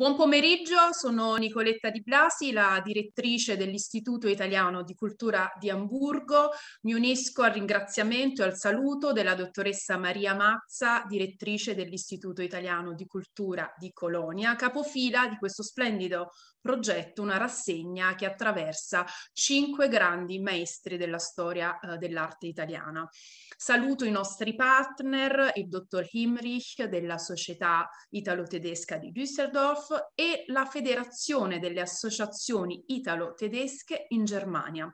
Buon pomeriggio, sono Nicoletta Di Blasi, la direttrice dell'Istituto Italiano di Cultura di Amburgo. Mi unisco al ringraziamento e al saluto della dottoressa Maria Mazza, direttrice dell'Istituto Italiano di Cultura di Colonia, capofila di questo splendido progetto, una rassegna che attraversa cinque grandi maestri della storia eh, dell'arte italiana. Saluto i nostri partner, il dottor Himrich della Società Italo-Tedesca di Düsseldorf, e la Federazione delle Associazioni Italo-Tedesche in Germania.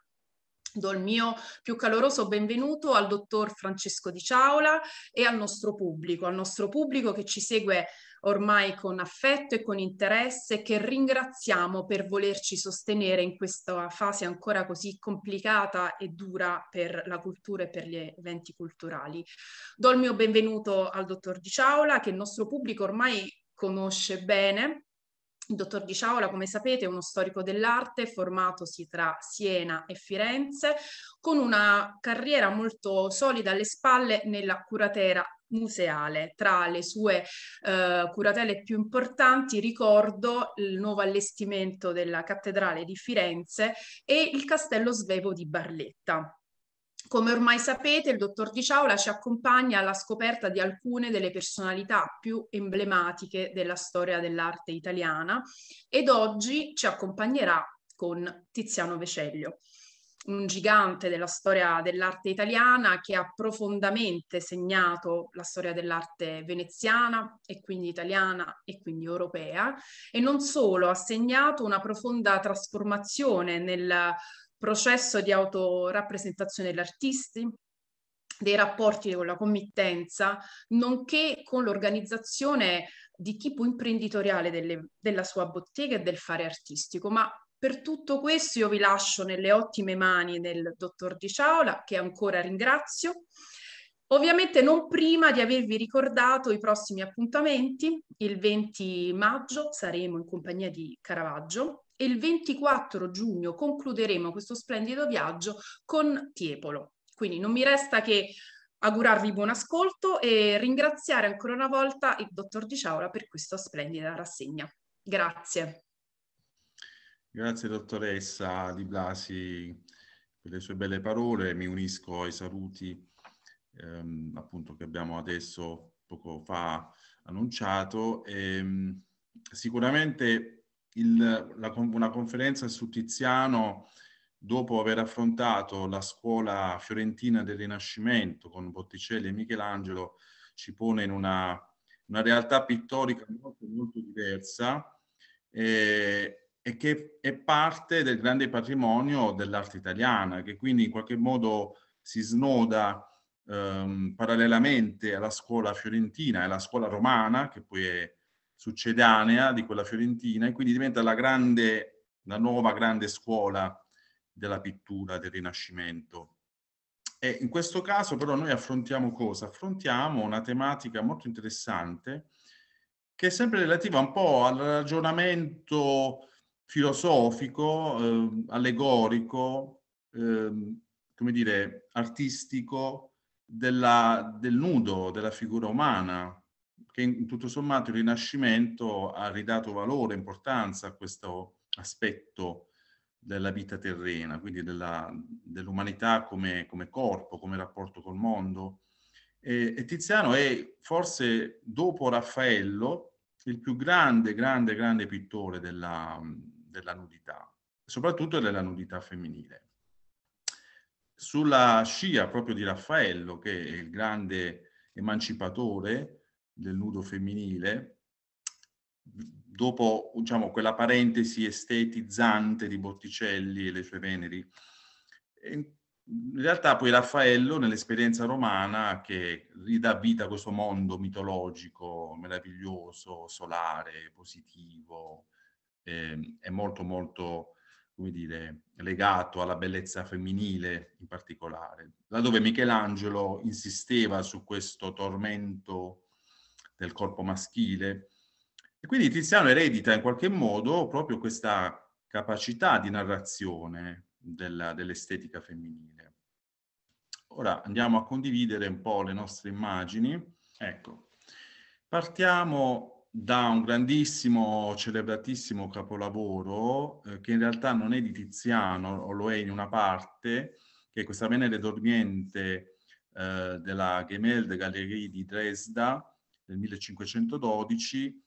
Do il mio più caloroso benvenuto al dottor Francesco Di Ciaola e al nostro pubblico, al nostro pubblico che ci segue ormai con affetto e con interesse che ringraziamo per volerci sostenere in questa fase ancora così complicata e dura per la cultura e per gli eventi culturali. Do il mio benvenuto al dottor Di Ciaula che il nostro pubblico ormai conosce bene il dottor Di Ciaola, come sapete, è uno storico dell'arte formatosi tra Siena e Firenze, con una carriera molto solida alle spalle nella curatera museale. Tra le sue eh, curatele più importanti ricordo il nuovo allestimento della cattedrale di Firenze e il castello svevo di Barletta. Come ormai sapete, il dottor Di Ciaula ci accompagna alla scoperta di alcune delle personalità più emblematiche della storia dell'arte italiana ed oggi ci accompagnerà con Tiziano Veceglio, un gigante della storia dell'arte italiana che ha profondamente segnato la storia dell'arte veneziana e quindi italiana e quindi europea e non solo, ha segnato una profonda trasformazione nel processo di autorappresentazione degli artisti, dei rapporti con la committenza, nonché con l'organizzazione di tipo imprenditoriale delle, della sua bottega e del fare artistico. Ma per tutto questo io vi lascio nelle ottime mani del dottor Di Ciaola, che ancora ringrazio. Ovviamente non prima di avervi ricordato i prossimi appuntamenti, il 20 maggio saremo in compagnia di Caravaggio, e il 24 giugno concluderemo questo splendido viaggio con Tiepolo. Quindi non mi resta che augurarvi buon ascolto e ringraziare ancora una volta il dottor Di Ciaula per questa splendida rassegna. Grazie. Grazie dottoressa Di Blasi per le sue belle parole, mi unisco ai saluti ehm, appunto che abbiamo adesso poco fa annunciato. E, ehm, sicuramente il, la, una conferenza su Tiziano dopo aver affrontato la scuola fiorentina del Rinascimento con Botticelli e Michelangelo, ci pone in una, una realtà pittorica molto, molto diversa eh, e che è parte del grande patrimonio dell'arte italiana, che quindi in qualche modo si snoda ehm, parallelamente alla scuola fiorentina e alla scuola romana, che poi è succedanea di quella fiorentina e quindi diventa la grande, la nuova grande scuola della pittura del Rinascimento. E in questo caso però noi affrontiamo cosa? Affrontiamo una tematica molto interessante che è sempre relativa un po' al ragionamento filosofico, eh, allegorico, eh, come dire, artistico della, del nudo, della figura umana, che in, tutto sommato il Rinascimento ha ridato valore, importanza a questo aspetto della vita terrena, quindi della, dell'umanità come, come, corpo, come rapporto col mondo. E, e Tiziano è forse dopo Raffaello il più grande, grande, grande pittore della, della nudità, soprattutto della nudità femminile. Sulla scia proprio di Raffaello, che è il grande emancipatore, del nudo femminile, dopo diciamo, quella parentesi estetizzante di Botticelli e le sue Veneri. In realtà poi Raffaello, nell'esperienza romana, che ridà vita a questo mondo mitologico, meraviglioso, solare, positivo, eh, è molto molto come dire, legato alla bellezza femminile in particolare, laddove Michelangelo insisteva su questo tormento del corpo maschile. E quindi Tiziano eredita in qualche modo proprio questa capacità di narrazione della, dell'estetica femminile. Ora andiamo a condividere un po' le nostre immagini. Ecco, partiamo da un grandissimo, celebratissimo capolavoro eh, che in realtà non è di Tiziano, o lo è in una parte, che è questa Venere dormiente eh, della Gemelde Galerie di Dresda, del 1512,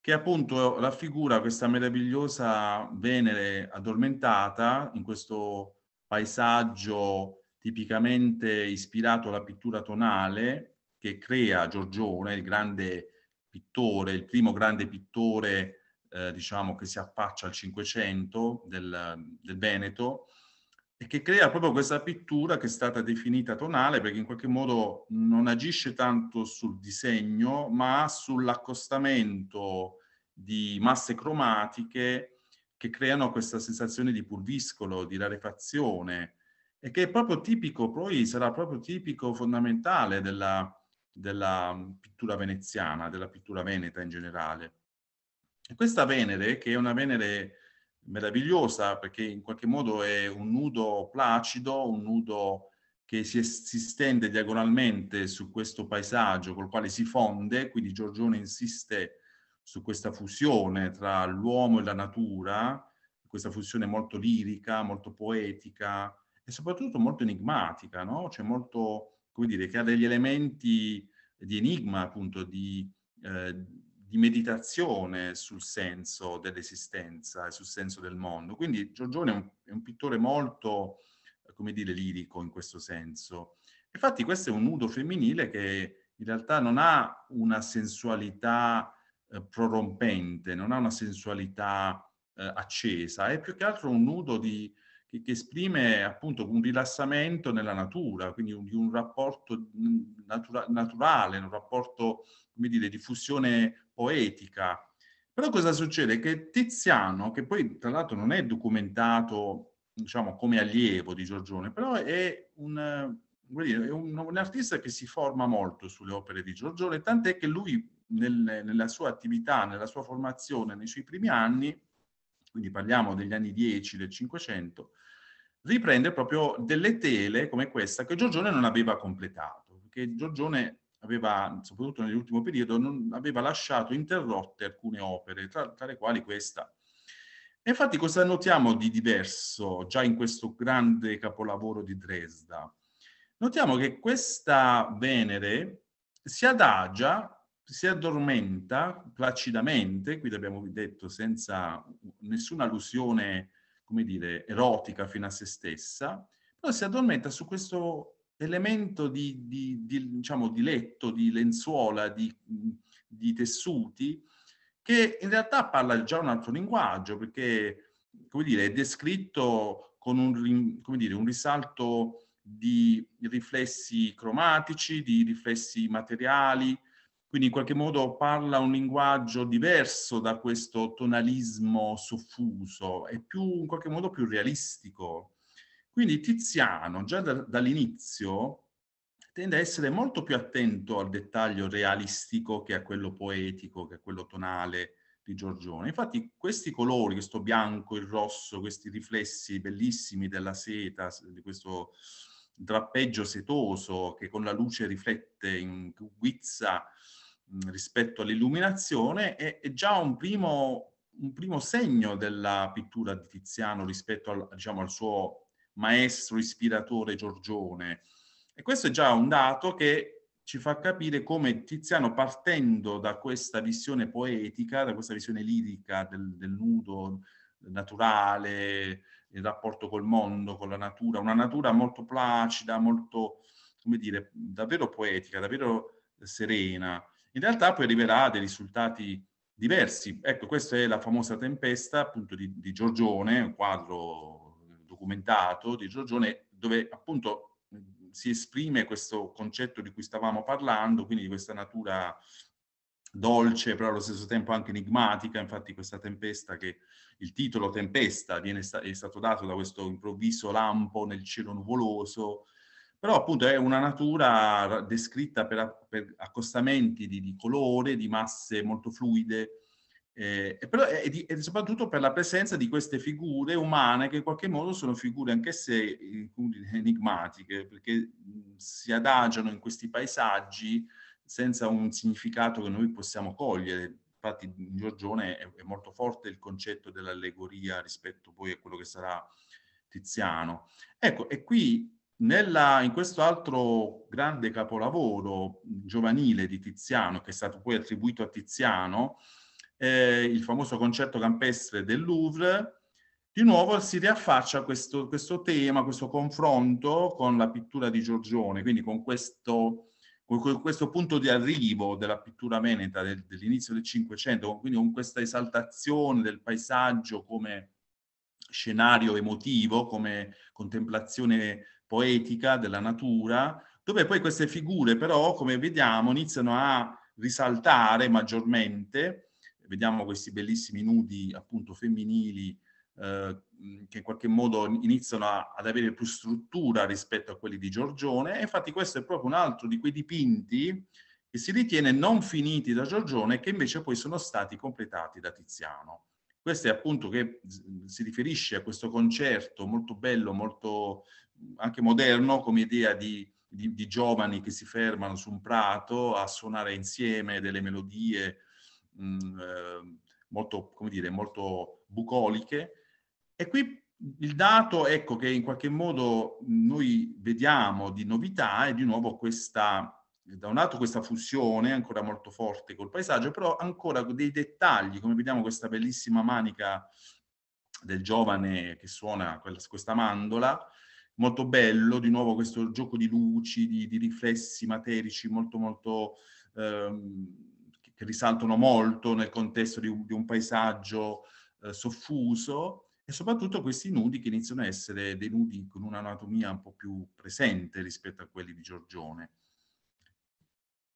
che appunto raffigura questa meravigliosa Venere addormentata in questo paesaggio tipicamente ispirato alla pittura tonale che crea Giorgione, il grande pittore, il primo grande pittore eh, diciamo che si affaccia al Cinquecento del, del Veneto, e che crea proprio questa pittura che è stata definita tonale perché in qualche modo non agisce tanto sul disegno ma sull'accostamento di masse cromatiche che creano questa sensazione di pulviscolo, di rarefazione e che è proprio tipico, poi sarà proprio tipico fondamentale della, della pittura veneziana, della pittura veneta in generale. E questa Venere, che è una Venere meravigliosa perché in qualche modo è un nudo placido, un nudo che si, estende diagonalmente su questo paesaggio col quale si fonde, quindi Giorgione insiste su questa fusione tra l'uomo e la natura, questa fusione molto lirica, molto poetica e soprattutto molto enigmatica, no? Cioè molto, come dire, che ha degli elementi di enigma appunto, di, eh, di meditazione sul senso dell'esistenza e sul senso del mondo. Quindi Giorgione è un, è un pittore molto, come dire, lirico in questo senso. Infatti questo è un nudo femminile che in realtà non ha una sensualità eh, prorompente, non ha una sensualità eh, accesa, è più che altro un nudo di, che, che, esprime appunto un rilassamento nella natura, quindi un, un rapporto natura, naturale, un rapporto come dire, di fusione poetica. Però cosa succede? Che Tiziano, che poi tra l'altro non è documentato diciamo, come allievo di Giorgione, però è un, dire, è un, un artista che si forma molto sulle opere di Giorgione, tant'è che lui nel, nella sua attività, nella sua formazione, nei suoi primi anni, quindi parliamo degli anni 10 del 500, riprende proprio delle tele come questa che Giorgione non aveva completato, perché Giorgione aveva, soprattutto nell'ultimo periodo, non, aveva lasciato interrotte alcune opere, tra, tra le quali questa. E infatti cosa notiamo di diverso già in questo grande capolavoro di Dresda? Notiamo che questa Venere si adagia, si addormenta placidamente, qui l'abbiamo detto senza nessuna allusione, come dire, erotica fino a se stessa, però si addormenta su questo elemento di, di, di, diciamo, di letto, di lenzuola, di, di tessuti, che in realtà parla già un altro linguaggio, perché come dire, è descritto con un, come dire, un risalto di riflessi cromatici, di riflessi materiali, quindi in qualche modo parla un linguaggio diverso da questo tonalismo soffuso, è più, in qualche modo più realistico. Quindi Tiziano, già da, dall'inizio, tende a essere molto più attento al dettaglio realistico che a quello poetico, che a quello tonale di Giorgione. Infatti questi colori, questo bianco, il rosso, questi riflessi bellissimi della seta, di questo drappeggio setoso che con la luce riflette in guizza mh, rispetto all'illuminazione, è, è già un primo, un primo, segno della pittura di Tiziano rispetto al, diciamo, al suo maestro ispiratore Giorgione. E questo è già un dato che ci fa capire come Tiziano, partendo da questa visione poetica, da questa visione lirica del, del nudo naturale, il rapporto col mondo, con la natura, una natura molto placida, molto, come dire, davvero poetica, davvero serena. In realtà poi arriverà a dei risultati diversi. Ecco, questa è la famosa tempesta appunto di, di Giorgione, un quadro documentato di Giorgione dove appunto mm, si esprime questo concetto di cui stavamo parlando, quindi di questa natura dolce, però allo stesso tempo anche enigmatica. Infatti, questa tempesta, che il titolo Tempesta viene è stato dato da questo improvviso lampo nel cielo nuvoloso. Però appunto è una natura descritta per, per accostamenti di, di colore, di masse molto fluide, eh, però è, eh, di, soprattutto per la presenza di queste figure umane che in qualche modo sono figure anch'esse eh, enigmatiche, perché si adagiano in questi paesaggi senza un significato che noi possiamo cogliere. Infatti in Giorgione è, è molto forte il concetto dell'allegoria rispetto poi a quello che sarà Tiziano. Ecco, e qui nella, in questo altro grande capolavoro giovanile di Tiziano, che è stato poi attribuito a Tiziano, eh, il famoso concerto campestre del Louvre, di nuovo si riaffaccia questo, questo tema, questo confronto con la pittura di Giorgione, quindi con questo, con questo punto di arrivo della pittura veneta del, dell'inizio del Cinquecento, quindi con questa esaltazione del paesaggio come scenario emotivo, come contemplazione poetica della natura, dove poi queste figure però, come vediamo, iniziano a risaltare maggiormente vediamo questi bellissimi nudi appunto femminili eh, che in qualche modo iniziano a, ad avere più struttura rispetto a quelli di Giorgione e infatti questo è proprio un altro di quei dipinti che si ritiene non finiti da Giorgione e che invece poi sono stati completati da Tiziano. Questo è appunto che si riferisce a questo concerto molto bello, molto anche moderno come idea di, di, di giovani che si fermano su un prato a suonare insieme delle melodie mh, mm, ehm, molto, come dire, molto bucoliche. E qui il dato ecco, che in qualche modo noi vediamo di novità è di nuovo questa, da un lato questa fusione ancora molto forte col paesaggio, però ancora dei dettagli, come vediamo questa bellissima manica del giovane che suona questa mandola, molto bello, di nuovo questo gioco di luci, di, di riflessi materici molto molto... Ehm, che risaltano molto nel contesto di un, di un paesaggio eh, soffuso e soprattutto questi nudi che iniziano a essere dei nudi con un'anatomia un po' più presente rispetto a quelli di Giorgione.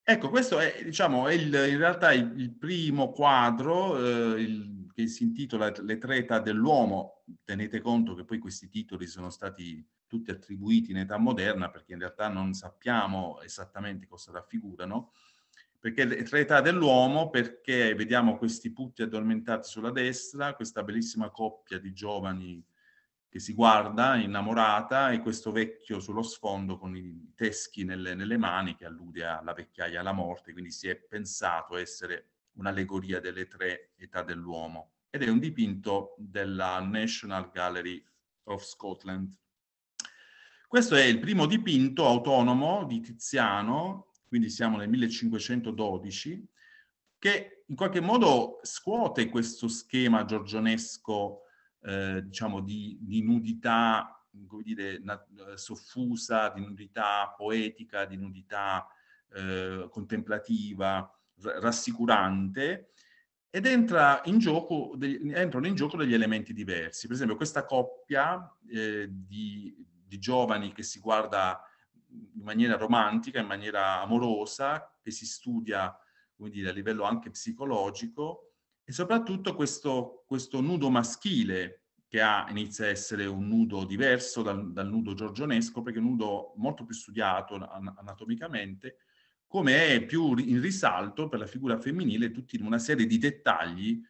Ecco, questo è, diciamo, è il, in realtà il, il primo quadro eh, il, che si intitola Le tre età dell'uomo. Tenete conto che poi questi titoli sono stati tutti attribuiti in età moderna perché in realtà non sappiamo esattamente cosa raffigurano, perché tra età dell'uomo, perché vediamo questi putti addormentati sulla destra, questa bellissima coppia di giovani che si guarda innamorata e questo vecchio sullo sfondo con i teschi nelle, nelle mani che allude alla vecchiaia, alla morte, quindi si è pensato essere un'allegoria delle tre età dell'uomo ed è un dipinto della National Gallery of Scotland. Questo è il primo dipinto autonomo di Tiziano quindi siamo nel 1512, che in qualche modo scuote questo schema giorgionesco, eh, diciamo, di, di nudità, come dire, eh, soffusa, di nudità poetica, di nudità eh, contemplativa, rassicurante, ed entra in gioco, de, entrano in gioco degli elementi diversi. Per esempio questa coppia eh, di, di, giovani che si guarda in maniera romantica, in maniera amorosa, che si studia come dire, a livello anche psicologico e soprattutto questo, questo nudo maschile che ha, inizia a essere un nudo diverso dal, dal, nudo giorgionesco, perché è un nudo molto più studiato anatomicamente, come è più in risalto per la figura femminile tutta una serie di dettagli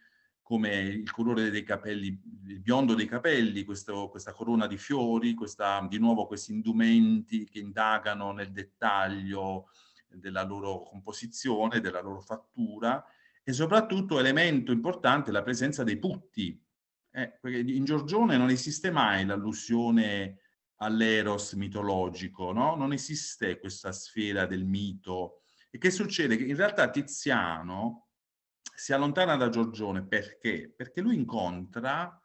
come il colore dei capelli, il biondo dei capelli, questo, questa corona di fiori, questa, di nuovo questi indumenti che indagano nel dettaglio della loro composizione, della loro fattura e soprattutto elemento importante la presenza dei putti. Eh, perché in Giorgione non esiste mai l'allusione all'eros mitologico, no? non esiste questa sfera del mito. E che succede? Che in realtà Tiziano, si allontana da Giorgione perché? Perché lui incontra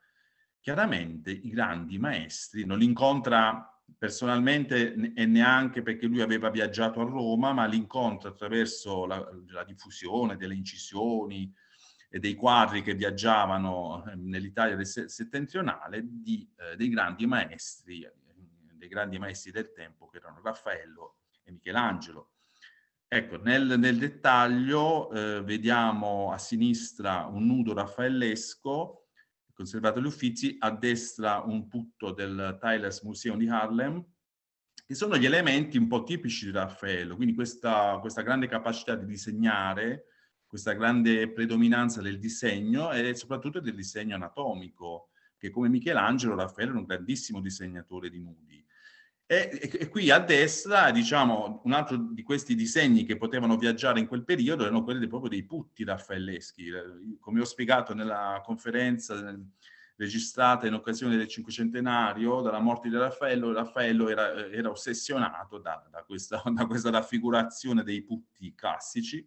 chiaramente i grandi maestri, non li incontra personalmente e neanche perché lui aveva viaggiato a Roma, ma li incontra attraverso la, la diffusione delle incisioni e dei quadri che viaggiavano ehm, nell'Italia settentrionale di, eh, dei grandi maestri, dei grandi maestri del tempo che erano Raffaello e Michelangelo. Ecco, nel, nel dettaglio eh, vediamo a sinistra un nudo raffaellesco conservato agli Uffizi, a destra un putto del Tyler's Museum di Harlem, che sono gli elementi un po' tipici di Raffaello, quindi questa, questa grande capacità di disegnare, questa grande predominanza del disegno e soprattutto del disegno anatomico, che come Michelangelo Raffaello era un grandissimo disegnatore di nudi. E, e, qui a destra, diciamo, un altro di questi disegni che potevano viaggiare in quel periodo erano quelli proprio dei putti raffaelleschi. Come ho spiegato nella conferenza registrata in occasione del cinquecentenario dalla morte di Raffaello, Raffaello era, era ossessionato da, da, questa, da, questa, raffigurazione dei putti classici.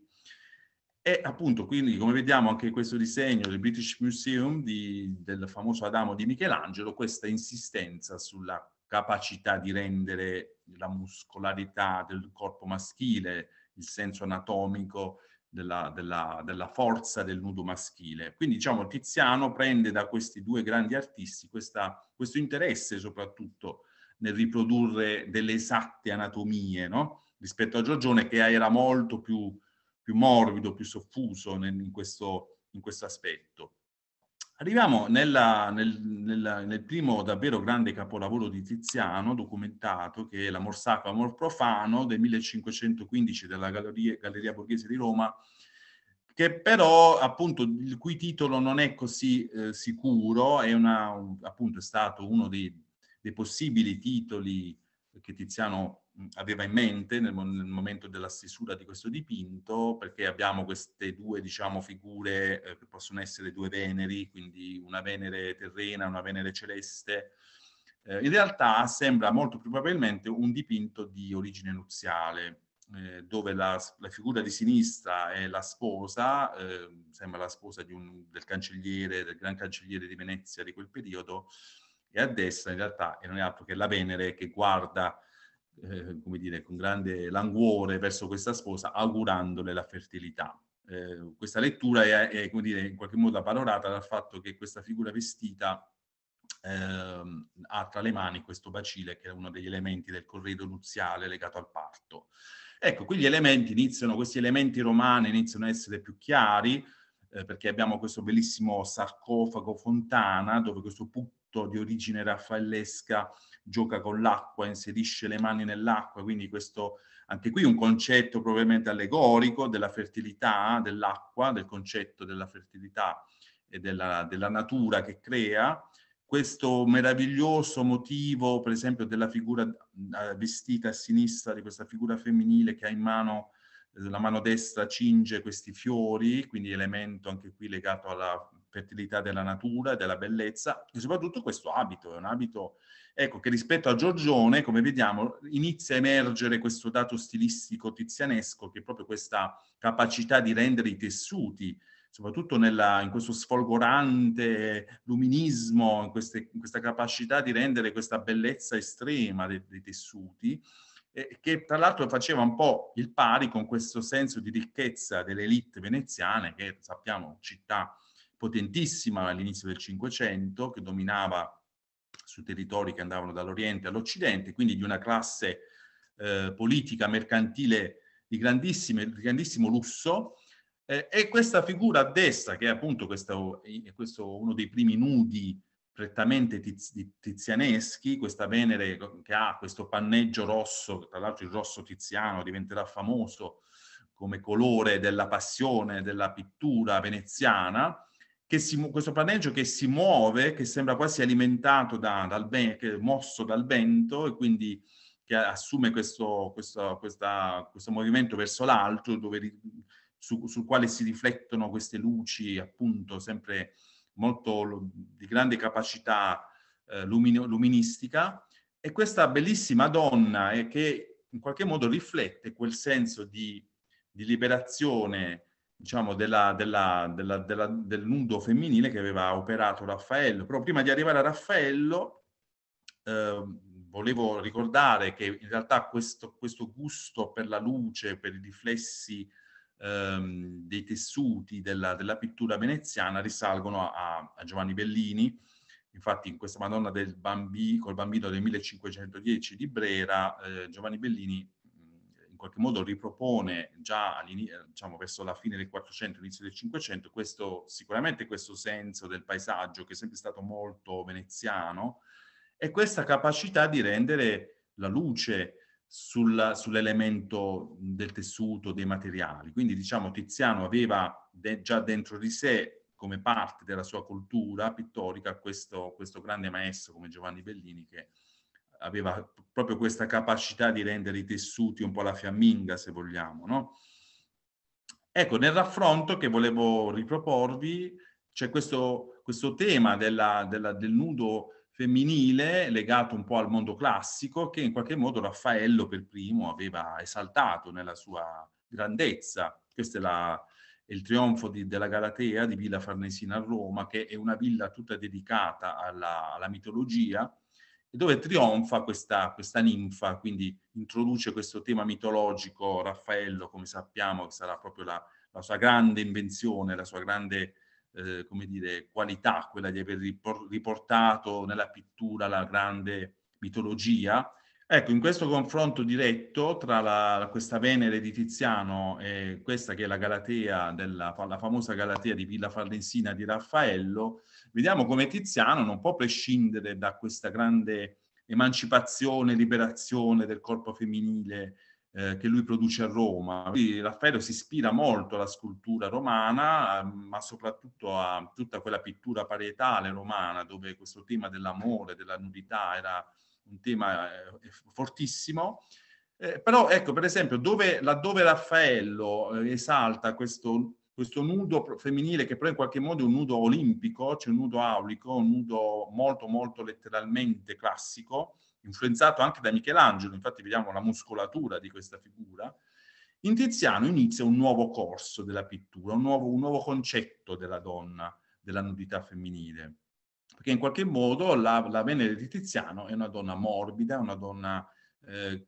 E appunto, quindi, come vediamo anche questo disegno del British Museum di, del famoso Adamo di Michelangelo, questa insistenza sulla capacità di rendere la muscolarità del corpo maschile, il senso anatomico della, della, della forza del nudo maschile. Quindi diciamo Tiziano prende da questi due grandi artisti questa, questo interesse soprattutto nel riprodurre delle esatte anatomie no? rispetto a Giorgione che era molto più, più morbido, più soffuso in, questo, in questo aspetto. Arriviamo nella, nel, nella, nel, primo davvero grande capolavoro di Tiziano, documentato, che è L'amor sacro, amor profano, del 1515 della Galleria, Galleria Borghese di Roma, che però appunto il cui titolo non è così eh, sicuro, è, una, un, appunto, è stato uno dei, dei possibili titoli che Tiziano aveva in mente nel, nel, momento della stesura di questo dipinto, perché abbiamo queste due diciamo, figure eh, che possono essere due Veneri, quindi una Venere terrena, una Venere celeste. Eh, in realtà sembra molto probabilmente un dipinto di origine nuziale, eh, dove la, la, figura di sinistra è la sposa, ehm, sembra la sposa un, del cancelliere, del gran cancelliere di Venezia di quel periodo, e a destra in realtà non è altro che la Venere che guarda eh, come dire, con grande languore verso questa sposa, augurandole la fertilità. Eh, questa lettura è, è come dire, in qualche modo avvalorata dal fatto che questa figura vestita eh, ha tra le mani questo bacile che è uno degli elementi del corredo nuziale legato al parto. Ecco, qui gli elementi iniziano, questi elementi romani iniziano a essere più chiari eh, perché abbiamo questo bellissimo sarcofago fontana dove questo tutto di origine raffaellesca, gioca con l'acqua, inserisce le mani nell'acqua, quindi questo anche qui un concetto probabilmente allegorico della fertilità dell'acqua, del concetto della fertilità e della, della natura che crea, questo meraviglioso motivo, per esempio, della figura eh, vestita a sinistra di questa figura femminile che ha in mano la mano destra cinge questi fiori, quindi elemento anche qui legato alla fertilità della natura, della bellezza e soprattutto questo abito, è un abito ecco, che rispetto a Giorgione, come vediamo, inizia a emergere questo dato stilistico tizianesco che è proprio questa capacità di rendere i tessuti soprattutto nella, in questo sfolgorante luminismo, in, queste, in, questa capacità di rendere questa bellezza estrema dei, dei tessuti, che tra l'altro faceva un po' il pari con questo senso di ricchezza delle elite veneziane, che sappiamo città potentissima all'inizio del Cinquecento, che dominava su territori che andavano dall'Oriente all'Occidente, quindi di una classe eh, politica mercantile di, di grandissimo lusso. Eh, e questa figura a destra, che è appunto questo, questo uno dei primi nudi prettamente tiz, tizianeschi, questa Venere che ha questo panneggio rosso, tra l'altro il rosso tiziano diventerà famoso come colore della passione, della pittura veneziana, si, questo planeggio che si muove, che sembra quasi alimentato da, dal vento, mosso dal vento e quindi che assume questo, questo, questa, questo movimento verso l'alto, dove, su, sul quale si riflettono queste luci, appunto, sempre molto di grande capacità eh, lumino, luministica. E questa bellissima donna eh, che in qualche modo riflette quel senso di, di liberazione, diciamo, della, della, della, del nudo femminile che aveva operato Raffaello. Però prima di arrivare a Raffaello eh, volevo ricordare che in realtà questo, questo, gusto per la luce, per i riflessi ehm, dei tessuti della, della, pittura veneziana risalgono a, a, Giovanni Bellini. Infatti in questa Madonna del bambino, col bambino del 1510 di Brera, eh, Giovanni Bellini in qualche modo ripropone già eh, diciamo, verso la fine del 400, inizio del 500, questo, sicuramente questo senso del paesaggio che è sempre stato molto veneziano e questa capacità di rendere la luce sul, sull'elemento del tessuto, dei materiali. Quindi diciamo Tiziano aveva de, già dentro di sé come parte della sua cultura pittorica questo, questo grande maestro come Giovanni Bellini che aveva proprio questa capacità di rendere i tessuti un po' la fiamminga, se vogliamo. No? Ecco, nel raffronto che volevo riproporvi c'è questo, questo tema della, della, del nudo femminile legato un po' al mondo classico che in qualche modo Raffaello per primo aveva esaltato nella sua grandezza. Questo è, la, è il trionfo di, della Galatea di Villa Farnesina a Roma, che è una villa tutta dedicata alla, alla mitologia dove trionfa questa, questa ninfa, quindi introduce questo tema mitologico, Raffaello, come sappiamo, sarà proprio la, la sua grande invenzione, la sua grande eh, come dire, qualità, quella di aver riportato nella pittura la grande mitologia. Ecco, in questo confronto diretto tra la, questa Venere di Tiziano e questa che è la Galatea, della, la famosa Galatea di Villa Fallensina di Raffaello, vediamo come Tiziano non può prescindere da questa grande emancipazione, liberazione del corpo femminile eh, che lui produce a Roma. Quindi Raffaello si ispira molto alla scultura romana, ehm, ma soprattutto a tutta quella pittura parietale romana, dove questo tema dell'amore, della nudità era un tema eh, fortissimo. Eh, però ecco, per esempio, dove, laddove Raffaello eh, esalta questo questo nudo femminile che però in qualche modo è un nudo olimpico, cioè un nudo aulico, un nudo molto molto letteralmente classico, influenzato anche da Michelangelo, infatti vediamo la muscolatura di questa figura, in Tiziano inizia un nuovo corso della pittura, un nuovo, un nuovo concetto della donna, della nudità femminile, perché in qualche modo la, la Venere di Tiziano è una donna morbida, una donna eh,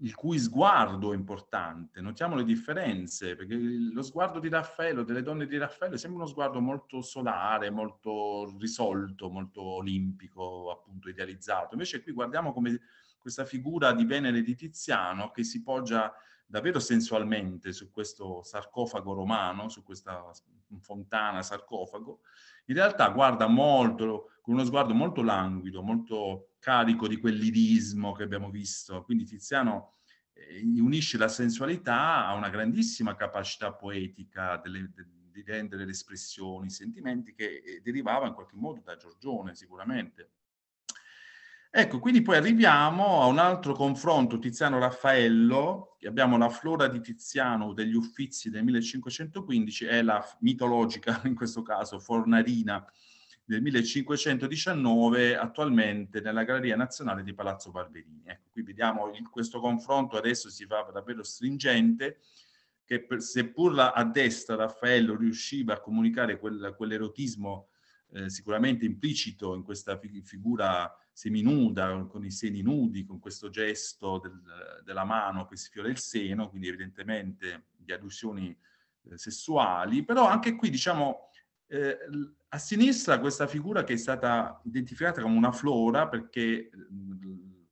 il cui sguardo è importante. Notiamo le differenze, perché lo sguardo di Raffaello, delle donne di Raffaello, sembra uno sguardo molto solare, molto risolto, molto olimpico, appunto idealizzato. Invece qui guardiamo come questa figura di Venere di Tiziano che si poggia davvero sensualmente su questo sarcofago romano, su questa fontana sarcofago, in realtà guarda molto, con uno sguardo molto languido, molto carico di quell'idismo che abbiamo visto. Quindi Tiziano eh, unisce la sensualità a una grandissima capacità poetica delle, de, di rendere le espressioni, i sentimenti che eh, derivava in qualche modo da Giorgione sicuramente. Ecco, quindi poi arriviamo a un altro confronto Tiziano-Raffaello, abbiamo la flora di Tiziano degli Uffizi del 1515 è la mitologica, in questo caso, Fornarina del 1519 attualmente nella Galleria Nazionale di Palazzo Barberini. Ecco, qui vediamo il, questo confronto adesso si fa davvero stringente che per, seppur la, a destra Raffaello riusciva a comunicare quel, quell'erotismo eh, sicuramente implicito in questa fig- figura seminuda, con i seni nudi, con questo gesto del, della mano che sfiora il seno, quindi evidentemente di allusioni eh, sessuali, però anche qui diciamo eh, a sinistra questa figura che è stata identificata come una flora perché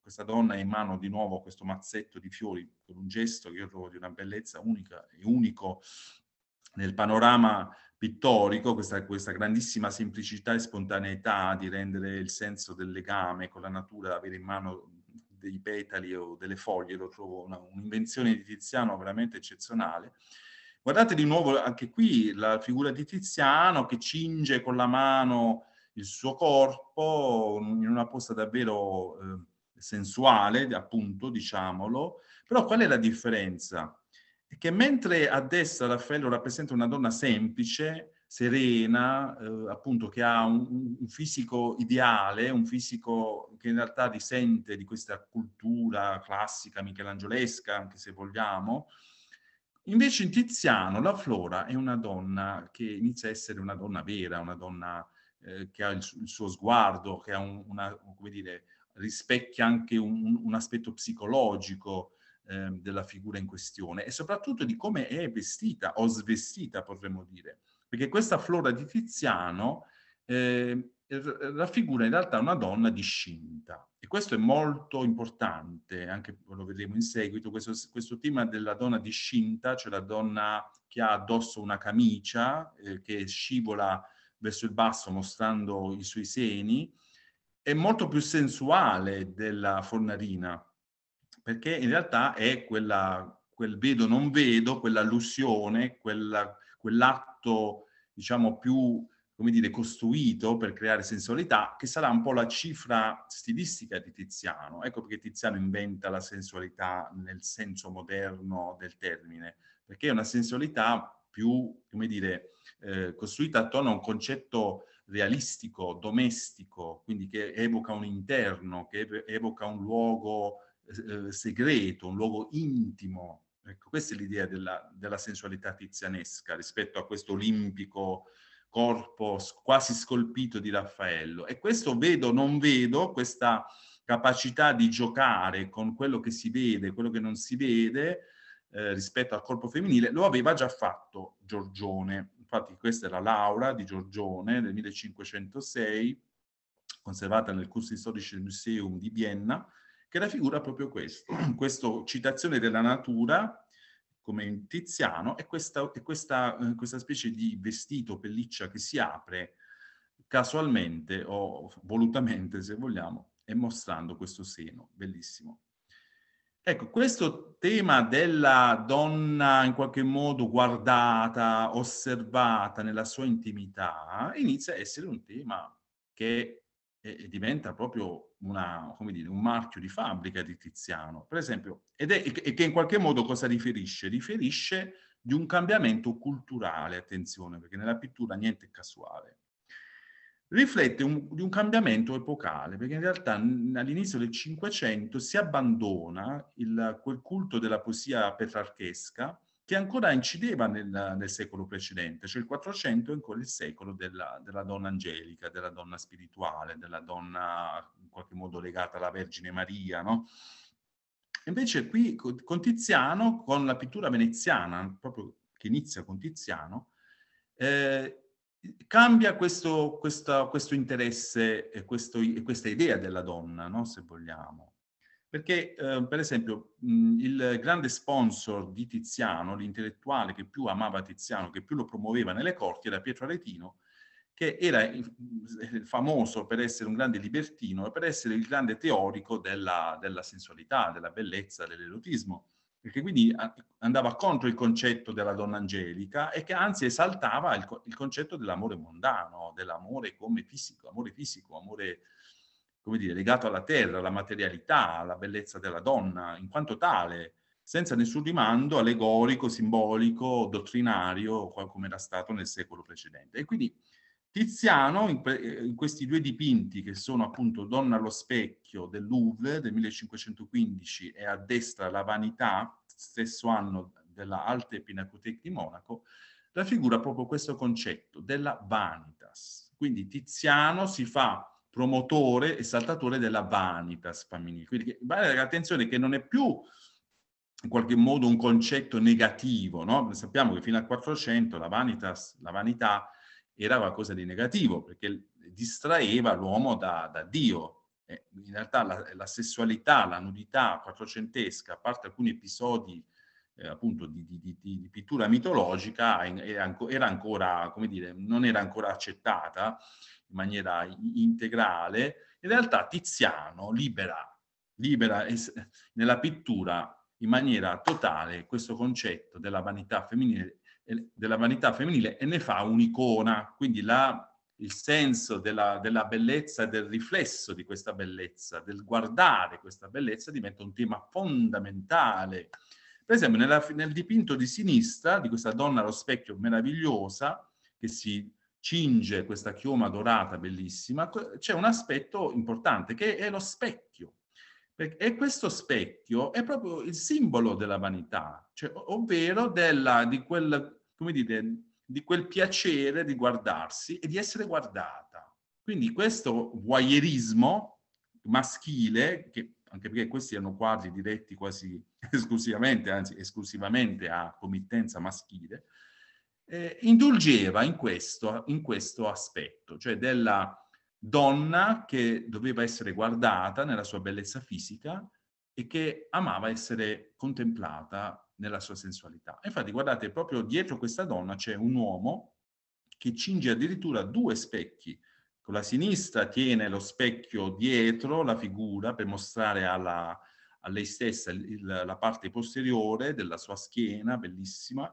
questa donna ha in mano di nuovo questo mazzetto di fiori con un gesto che io trovo di una bellezza unica e unico nel panorama pittorico, questa, questa, grandissima semplicità e spontaneità di rendere il senso del legame con la natura, avere in mano dei petali o delle foglie, lo trovo una, un'invenzione di Tiziano veramente eccezionale. Guardate di nuovo anche qui la figura di Tiziano che cinge con la mano il suo corpo in una posta davvero eh, sensuale, appunto, diciamolo. Però qual è la differenza? È che mentre a destra Raffaello rappresenta una donna semplice, serena, eh, appunto che ha un, un, fisico ideale, un fisico che in realtà risente di questa cultura classica michelangiolesca, anche se vogliamo, Invece in Tiziano la Flora è una donna che inizia a essere una donna vera, una donna eh, che ha il, il, suo sguardo, che un, una, dire, rispecchia anche un, un aspetto psicologico eh, della figura in questione e soprattutto di come è vestita o svestita, potremmo dire. Perché questa Flora di Tiziano eh, raffigura eh, in realtà una donna discinta. E questo è molto importante, anche lo vedremo in seguito, questo, questo tema della donna discinta, cioè la donna che ha addosso una camicia, eh, che scivola verso il basso mostrando i suoi seni, è molto più sensuale della fornarina, perché in realtà è quella, quel vedo non vedo, quell'allusione, quell'atto diciamo più come dire, costruito per creare sensualità, che sarà un po' la cifra stilistica di Tiziano. Ecco perché Tiziano inventa la sensualità nel senso moderno del termine, perché è una sensualità più, come dire, eh, costruita attorno a un concetto realistico, domestico, quindi che evoca un interno, che evoca un luogo eh, segreto, un luogo intimo. Ecco, questa è l'idea della, della sensualità tizianesca rispetto a questo olimpico corpo quasi scolpito di Raffaello. E questo vedo, non vedo, questa capacità di giocare con quello che si vede, quello che non si vede eh, rispetto al corpo femminile, lo aveva già fatto Giorgione. Infatti questa era Laura di Giorgione del 1506, conservata nel Kunsthistorische Museum di Vienna, che raffigura proprio questo, questa citazione della natura come Tiziano e questa, e questa, eh, questa specie di vestito, pelliccia che si apre casualmente o volutamente, se vogliamo, e mostrando questo seno, bellissimo. Ecco, questo tema della donna in qualche modo guardata, osservata nella sua intimità, inizia a essere un tema che e, e diventa proprio una, dire, un marchio di fabbrica di Tiziano, per esempio, ed è, e che in qualche modo cosa riferisce? Riferisce di un cambiamento culturale, attenzione, perché nella pittura niente è casuale. Riflette un, di un cambiamento epocale, perché in realtà all'inizio del Cinquecento si abbandona il, quel culto della poesia petrarchesca che ancora incideva nel, nel secolo precedente, cioè il 400 è ancora il secolo della, della, donna angelica, della donna spirituale, della donna in qualche modo legata alla Vergine Maria, no? Invece qui con Tiziano, con la pittura veneziana, proprio che inizia con Tiziano, eh, cambia questo, questo, questo interesse e, questa idea della donna, no? se vogliamo. Perché, eh, per esempio, mh, il grande sponsor di Tiziano, l'intellettuale che più amava Tiziano, che più lo promuoveva nelle corti, era Pietro Aretino, che era eh, famoso per essere un grande libertino e per essere il grande teorico della, della sensualità, della bellezza, dell'erotismo, perché quindi andava contro il concetto della donna angelica e che anzi esaltava il, il concetto dell'amore mondano, dell'amore come fisico, amore fisico, amore come dire, legato alla terra, alla materialità, alla bellezza della donna, in quanto tale, senza nessun rimando allegorico, simbolico, dottrinario, come era stato nel secolo precedente. E quindi Tiziano, in, in, questi due dipinti, che sono appunto Donna allo specchio del Louvre del 1515 e a destra La vanità, stesso anno della Alte Pinacoteca di Monaco, raffigura proprio questo concetto della vanitas. Quindi Tiziano si fa promotore e saltatore della vanitas femminile. Quindi attenzione che non è più in qualche modo un concetto negativo, no? Sappiamo che fino al 400 la vanitas, la vanità, era qualcosa di negativo, perché distraeva l'uomo da, da Dio. Eh, in realtà la, la, sessualità, la nudità quattrocentesca, a parte alcuni episodi eh, appunto di, di, di, pittura mitologica era ancora, come dire, non era ancora accettata in maniera integrale. In realtà Tiziano libera, libera nella pittura in maniera totale questo concetto della vanità femminile, della vanità femminile e ne fa un'icona, quindi la, il senso della, della bellezza e del riflesso di questa bellezza, del guardare questa bellezza diventa un tema fondamentale per esempio nella, nel dipinto di sinistra di questa donna allo specchio meravigliosa che si cinge questa chioma dorata bellissima, c'è un aspetto importante che è lo specchio. E questo specchio è proprio il simbolo della vanità, cioè, ovvero della, di, quel, dite, di, quel, piacere di guardarsi e di essere guardata. Quindi questo voyeurismo maschile, che anche perché questi erano quadri diretti quasi esclusivamente, anzi esclusivamente a committenza maschile, eh, indulgeva in questo, in questo aspetto, cioè della donna che doveva essere guardata nella sua bellezza fisica e che amava essere contemplata nella sua sensualità. Infatti, guardate, proprio dietro questa donna c'è un uomo che cinge addirittura due specchi con la sinistra tiene lo specchio dietro la figura per mostrare alla, a lei stessa il, la parte posteriore della sua schiena, bellissima,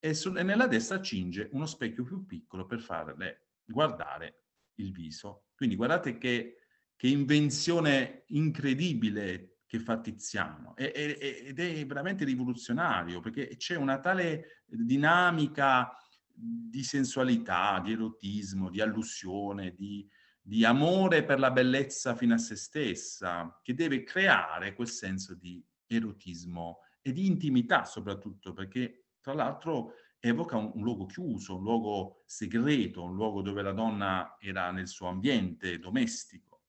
e, su, e, nella destra cinge uno specchio più piccolo per farle guardare il viso. Quindi guardate che, che invenzione incredibile che fa Tiziano e, e, ed è veramente rivoluzionario perché c'è una tale dinamica di sensualità, di erotismo, di allusione, di, di amore per la bellezza fino a se stessa, che deve creare quel senso di erotismo e di intimità soprattutto, perché tra l'altro evoca un, un, luogo chiuso, un luogo segreto, un luogo dove la donna era nel suo ambiente domestico.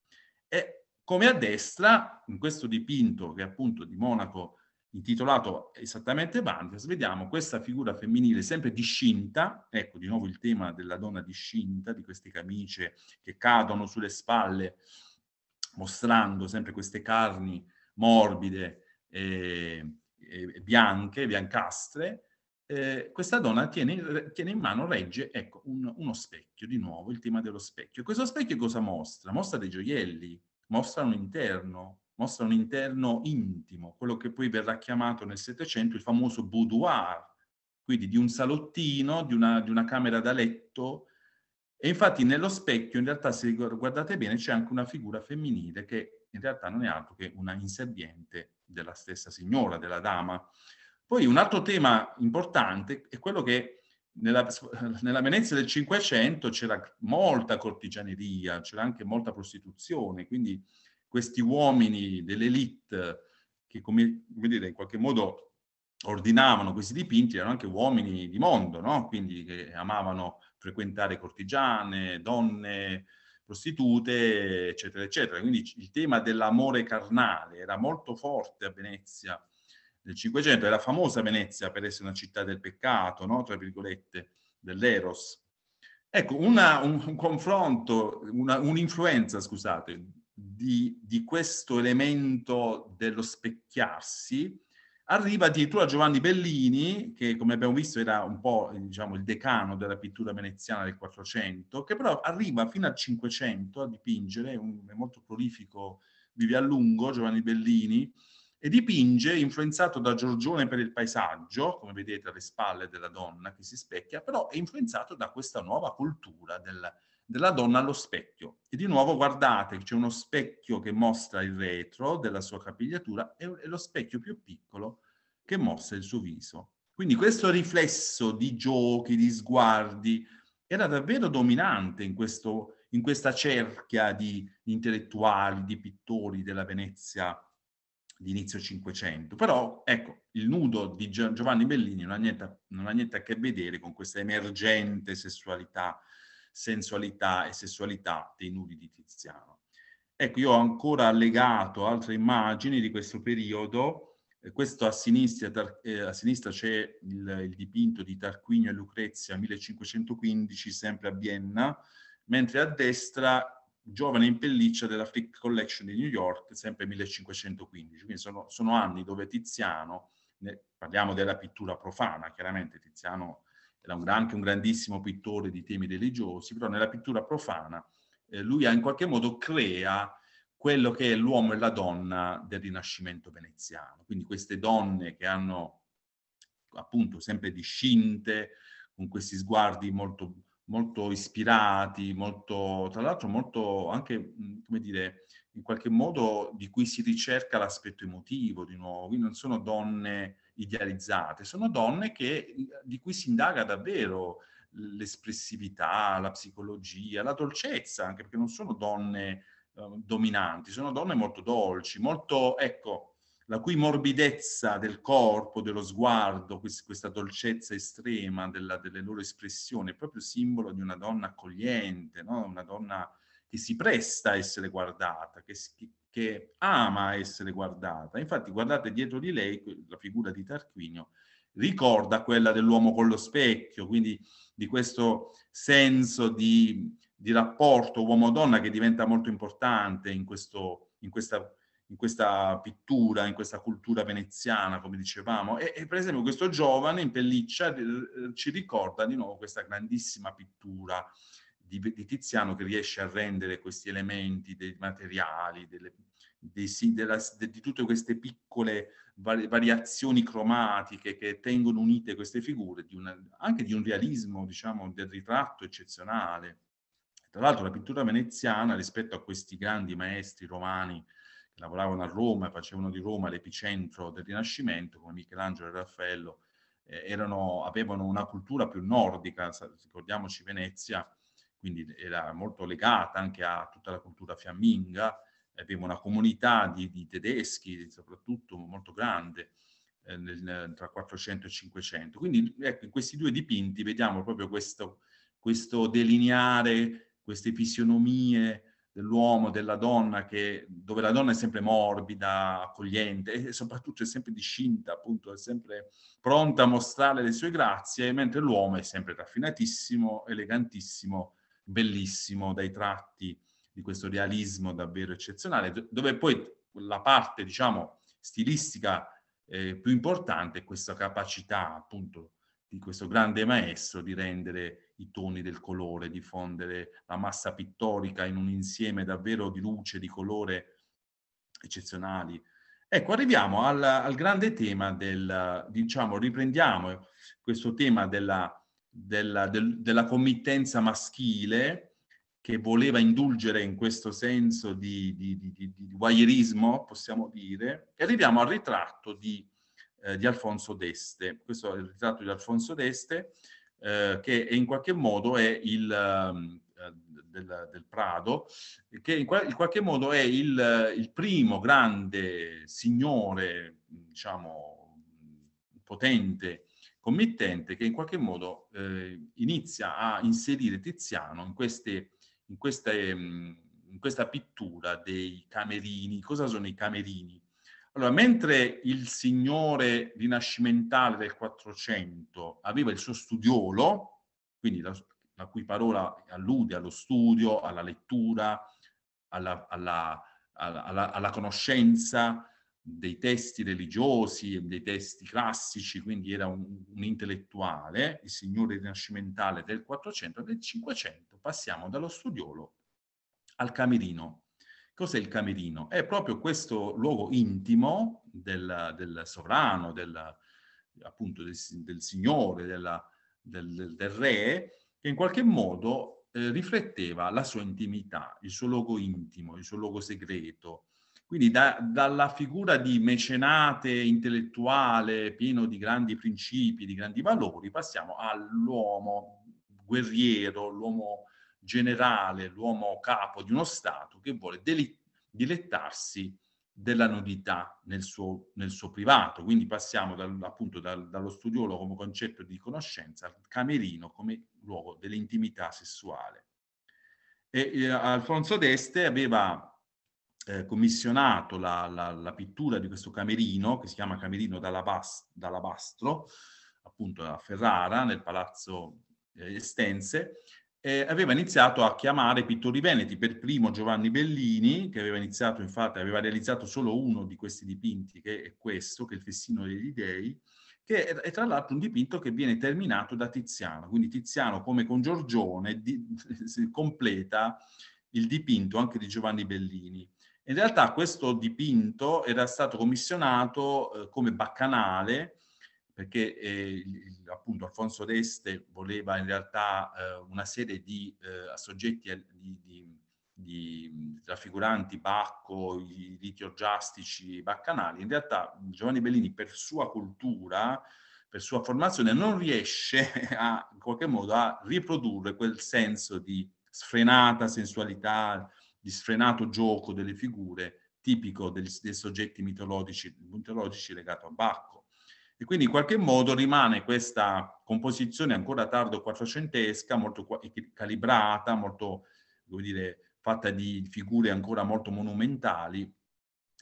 E come a destra, in questo dipinto che appunto di Monaco intitolato esattamente Bantes, vediamo questa figura femminile sempre discinta, ecco di nuovo il tema della donna discinta, di queste camicie che cadono sulle spalle, mostrando sempre queste carni morbide e, e bianche, biancastre, eh, questa donna tiene, tiene, in mano, regge, ecco, un, uno specchio, di nuovo il tema dello specchio. Questo specchio cosa mostra? Mostra dei gioielli, mostra un interno, mostra un interno intimo, quello che poi verrà chiamato nel Settecento il famoso boudoir, quindi di un salottino, di una, di una camera da letto. E infatti nello specchio, in realtà, se guardate bene, c'è anche una figura femminile che in realtà non è altro che una inserviente della stessa signora, della dama. Poi un altro tema importante è quello che nella, nella Venezia del Cinquecento c'era molta cortigianeria, c'era anche molta prostituzione, quindi questi uomini dell'elite che, come, come dire, in qualche modo ordinavano questi dipinti erano anche uomini di mondo, no? quindi che amavano frequentare cortigiane, donne, prostitute, eccetera, eccetera. Quindi il tema dell'amore carnale era molto forte a Venezia nel Cinquecento, era famosa Venezia per essere una città del peccato, no? tra virgolette, dell'eros. Ecco, una, un, un, confronto, una, un'influenza, scusate, di, di questo elemento dello specchiarsi arriva addirittura Giovanni Bellini, che come abbiamo visto era un po' diciamo, il decano della pittura veneziana del 400, che però arriva fino al 500 a dipingere, un, è molto prolifico, vive a lungo Giovanni Bellini, e dipinge influenzato da Giorgione per il paesaggio, come vedete alle spalle della donna che si specchia, però è influenzato da questa nuova cultura del, della donna allo specchio. E di nuovo guardate, c'è uno specchio che mostra il retro della sua capigliatura e lo specchio più piccolo che mostra il suo viso. Quindi questo riflesso di giochi, di sguardi, era davvero dominante in, questo, in questa cerchia di intellettuali, di pittori della Venezia di inizio Cinquecento. Però, ecco, il nudo di Giovanni Bellini non ha, niente, non ha niente a che vedere con questa emergente sessualità sensualità e sessualità dei nudi di Tiziano. Ecco, io ho ancora legato altre immagini di questo periodo, eh, questo a sinistra, tar, eh, a sinistra c'è il, il, dipinto di Tarquinio e Lucrezia 1515, sempre a Vienna, mentre a destra Giovane in pelliccia della Frick Collection di New York, sempre 1515. Quindi sono, sono anni dove Tiziano, ne, parliamo della pittura profana, chiaramente Tiziano era un, anche un grandissimo pittore di temi religiosi, però nella pittura profana eh, lui in qualche modo crea quello che è l'uomo e la donna del Rinascimento veneziano. Quindi queste donne che hanno appunto sempre discinte, con questi sguardi molto, molto ispirati, molto, tra l'altro molto anche, come dire, in qualche modo di cui si ricerca l'aspetto emotivo di nuovo, quindi non sono donne idealizzate, sono donne che, di cui si indaga davvero l'espressività, la psicologia, la dolcezza, anche perché non sono donne eh, dominanti, sono donne molto dolci, molto, ecco, la cui morbidezza del corpo, dello sguardo, quest- questa dolcezza estrema della, delle loro espressioni, è proprio simbolo di una donna accogliente, no? una donna che si presta a essere guardata, che, che ama essere guardata. Infatti guardate dietro di lei la figura di Tarquinio ricorda quella dell'uomo con lo specchio, quindi di questo senso di, di rapporto uomo-donna che diventa molto importante in, questo, in, questa, in, questa, pittura, in questa cultura veneziana, come dicevamo. E, e per esempio questo giovane in pelliccia eh, ci ricorda di nuovo questa grandissima pittura di, di, Tiziano che riesce a rendere questi elementi dei materiali, delle, dei, della, de, di tutte queste piccole variazioni cromatiche che tengono unite queste figure, di una, anche di un realismo, diciamo, del ritratto eccezionale. Tra l'altro la pittura veneziana, rispetto a questi grandi maestri romani che lavoravano a Roma, e facevano di Roma l'epicentro del Rinascimento, come Michelangelo e Raffaello, eh, erano, avevano una cultura più nordica, ricordiamoci Venezia, quindi era molto legata anche a tutta la cultura fiamminga, aveva una comunità di, di tedeschi soprattutto molto grande eh, nel, tra 400 e 500. Quindi ecco, in questi due dipinti vediamo proprio questo, questo delineare, queste fisionomie dell'uomo, della donna, che, dove la donna è sempre morbida, accogliente e soprattutto è sempre discinta, appunto, è sempre pronta a mostrare le sue grazie, mentre l'uomo è sempre raffinatissimo, elegantissimo, bellissimo dai tratti di questo realismo davvero eccezionale, dove poi la parte, diciamo, stilistica eh, più importante è questa capacità appunto di questo grande maestro di rendere i toni del colore, diffondere la massa pittorica in un insieme davvero di luce, di colore eccezionali. Ecco, arriviamo al, al grande tema del, diciamo, riprendiamo questo tema della, della, del, della committenza maschile che voleva indulgere in questo senso di, di, di, di, di guaierismo, possiamo dire, e arriviamo al ritratto di, eh, di Alfonso d'Este. Questo è il ritratto di Alfonso d'Este, eh, che in qualche modo è il, ehm, eh, del, del, Prado, che in, qual- in qualche modo è il, il, primo grande signore, diciamo, potente committente che in qualche modo eh, inizia a inserire Tiziano in, queste, in, queste, mm, in questa pittura dei camerini. Cosa sono i camerini? Allora, mentre il signore rinascimentale del 400 aveva il suo studiolo, quindi la, la cui parola allude allo studio, alla lettura, alla, alla, alla, alla conoscenza, dei testi religiosi e dei testi classici, quindi era un, un intellettuale, il signore rinascimentale del 400 e del 500, passiamo dallo studiolo al camerino. Cos'è il camerino? È proprio questo luogo intimo del, del sovrano, del, appunto del, del signore, della, del, del, re, che in qualche modo eh, rifletteva la sua intimità, il suo luogo intimo, il suo luogo segreto, quindi da, dalla figura di mecenate intellettuale pieno di grandi principi, di grandi valori, passiamo all'uomo guerriero, l'uomo generale, l'uomo capo di uno Stato che vuole dilettarsi della nudità nel suo, nel suo privato. Quindi passiamo dal, appunto dal, dallo studiolo come concetto di conoscenza al camerino come luogo dell'intimità sessuale. E, eh, Alfonso d'Este aveva eh, commissionato la, la, la, pittura di questo camerino, che si chiama Camerino d'Alabastro, appunto a Ferrara, nel palazzo eh, Estense, eh, aveva iniziato a chiamare pittori veneti, per primo Giovanni Bellini, che aveva iniziato, infatti, aveva realizzato solo uno di questi dipinti, che è questo, che è il Fessino degli Dei, che è, è tra l'altro un dipinto che viene terminato da Tiziano, quindi Tiziano come con Giorgione di, completa il dipinto anche di Giovanni Bellini. In realtà questo dipinto era stato commissionato eh, come baccanale perché eh, appunto Alfonso d'Este voleva in realtà eh, una serie di eh, soggetti eh, di, di, di, raffiguranti Bacco, i riti orgiastici, baccanali. In realtà Giovanni Bellini per sua cultura, per sua formazione, non riesce a, in qualche modo a riprodurre quel senso di sfrenata sensualità, di sfrenato gioco delle figure tipico degli, dei soggetti mitologici, mitologici legato a Bacco. E quindi in qualche modo rimane questa composizione ancora tardo quattrocentesca, molto calibrata, molto, come dire, fatta di figure ancora molto monumentali,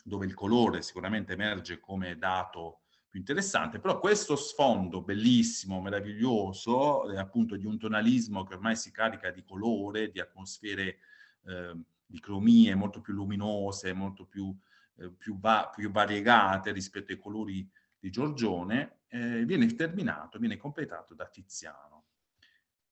dove il colore sicuramente emerge come dato più interessante, però questo sfondo bellissimo, meraviglioso, eh, appunto di un tonalismo che ormai si carica di colore, di atmosfere eh, di cromie molto più luminose, molto più, eh, più, va- più variegate rispetto ai colori di Giorgione, eh, viene terminato, viene completato da Tiziano.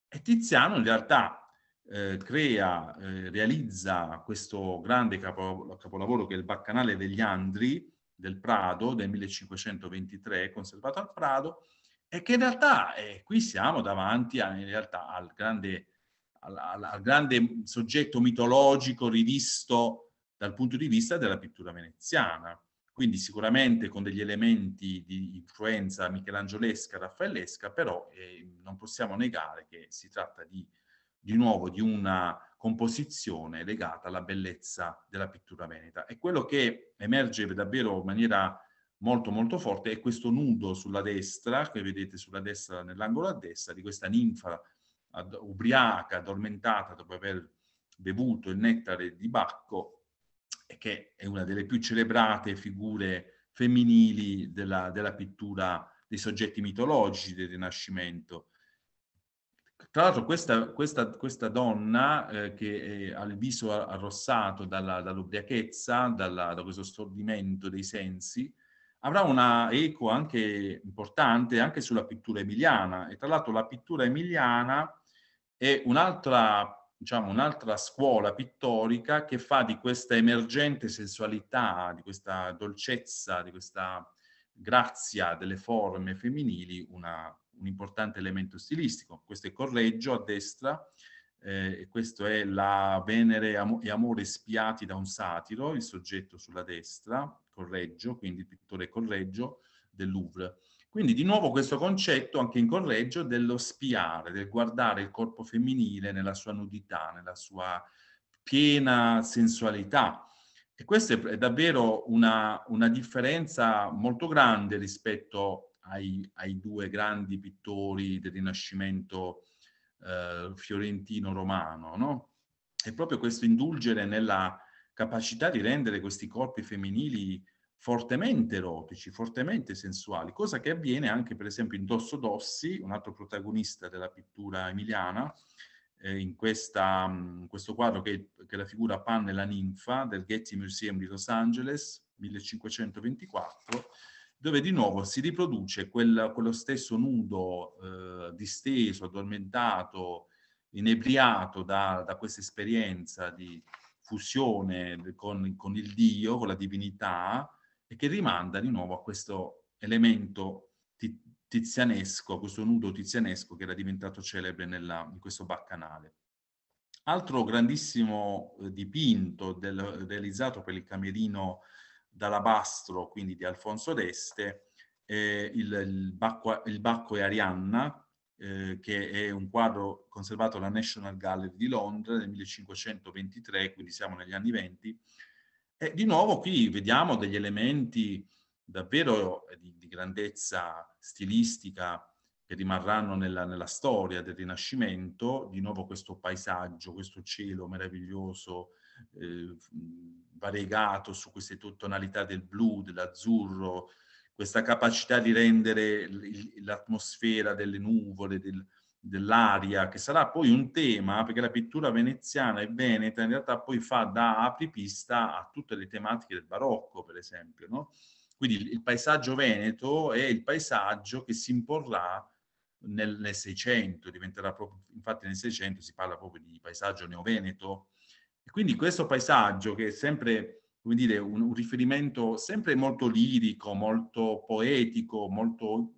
E Tiziano in realtà eh, crea, eh, realizza questo grande capo- capolavoro che è il Baccanale degli Andri del Prado del 1523, conservato al Prado, e che in realtà, eh, qui siamo davanti a, realtà, al grande al, al grande soggetto mitologico rivisto dal punto di vista della pittura veneziana. Quindi sicuramente con degli elementi di influenza michelangiolesca, raffaellesca, però eh, non possiamo negare che si tratta di, di nuovo di una composizione legata alla bellezza della pittura veneta. E quello che emerge davvero in maniera molto molto forte è questo nudo sulla destra, che vedete sulla destra, nell'angolo a destra, di questa ninfa ad, ubriaca, addormentata dopo aver bevuto il nettare di Bacco, che è una delle più celebrate figure femminili della, della pittura dei soggetti mitologici del Rinascimento. Tra l'altro questa, questa, questa donna eh, che ha il viso arrossato dalla, dall'ubriachezza, dalla, da questo stordimento dei sensi, avrà una eco anche importante anche sulla pittura emiliana e tra l'altro la pittura emiliana è un'altra diciamo, un'altra scuola pittorica che fa di questa emergente sensualità, di questa dolcezza, di questa grazia delle forme femminili una, un importante elemento stilistico. Questo è Correggio a destra, eh, e questo è la Venere e Amore spiati da un satiro, il soggetto sulla destra, Correggio, quindi il pittore Correggio del Louvre. Quindi di nuovo questo concetto anche in collegio dello spiare, del guardare il corpo femminile nella sua nudità, nella sua piena sensualità. E questa è davvero una, una differenza molto grande rispetto ai, ai, due grandi pittori del Rinascimento eh, fiorentino-romano, no? È proprio questo indulgere nella capacità di rendere questi corpi femminili fortemente erotici, fortemente sensuali, cosa che avviene anche per esempio in Dosso Dossi, un altro protagonista della pittura emiliana, eh, in, questa, in, mm, questo quadro che, che, è la figura Pan e la ninfa del Getty Museum di Los Angeles, 1524, dove di nuovo si riproduce quel, quello stesso nudo eh, disteso, addormentato, inebriato da, da questa esperienza di fusione con, con il Dio, con la divinità, e che rimanda di nuovo a questo elemento tizianesco, a questo nudo tizianesco che era diventato celebre nella, in questo baccanale. Altro grandissimo eh, dipinto del, realizzato per il camerino d'alabastro, quindi di Alfonso d'Este, è il, il, Bacco, il, Bacco, e Arianna, eh, che è un quadro conservato alla National Gallery di Londra nel 1523, quindi siamo negli anni 20, e di nuovo qui vediamo degli elementi davvero eh, di, di grandezza stilistica che rimarranno nella, nella, storia del Rinascimento, di nuovo questo paesaggio, questo cielo meraviglioso, eh, variegato su queste tonalità del blu, dell'azzurro, questa capacità di rendere l'atmosfera delle nuvole, del, dell'aria, che sarà poi un tema, perché la pittura veneziana e veneta in realtà poi fa da apripista a tutte le tematiche del barocco, per esempio. No? Quindi il paesaggio veneto è il paesaggio che si imporrà nel, nel 600, diventerà proprio, infatti nel 600 si parla proprio di paesaggio neoveneto. E quindi questo paesaggio che è sempre, come dire, un, un riferimento sempre molto lirico, molto poetico, molto,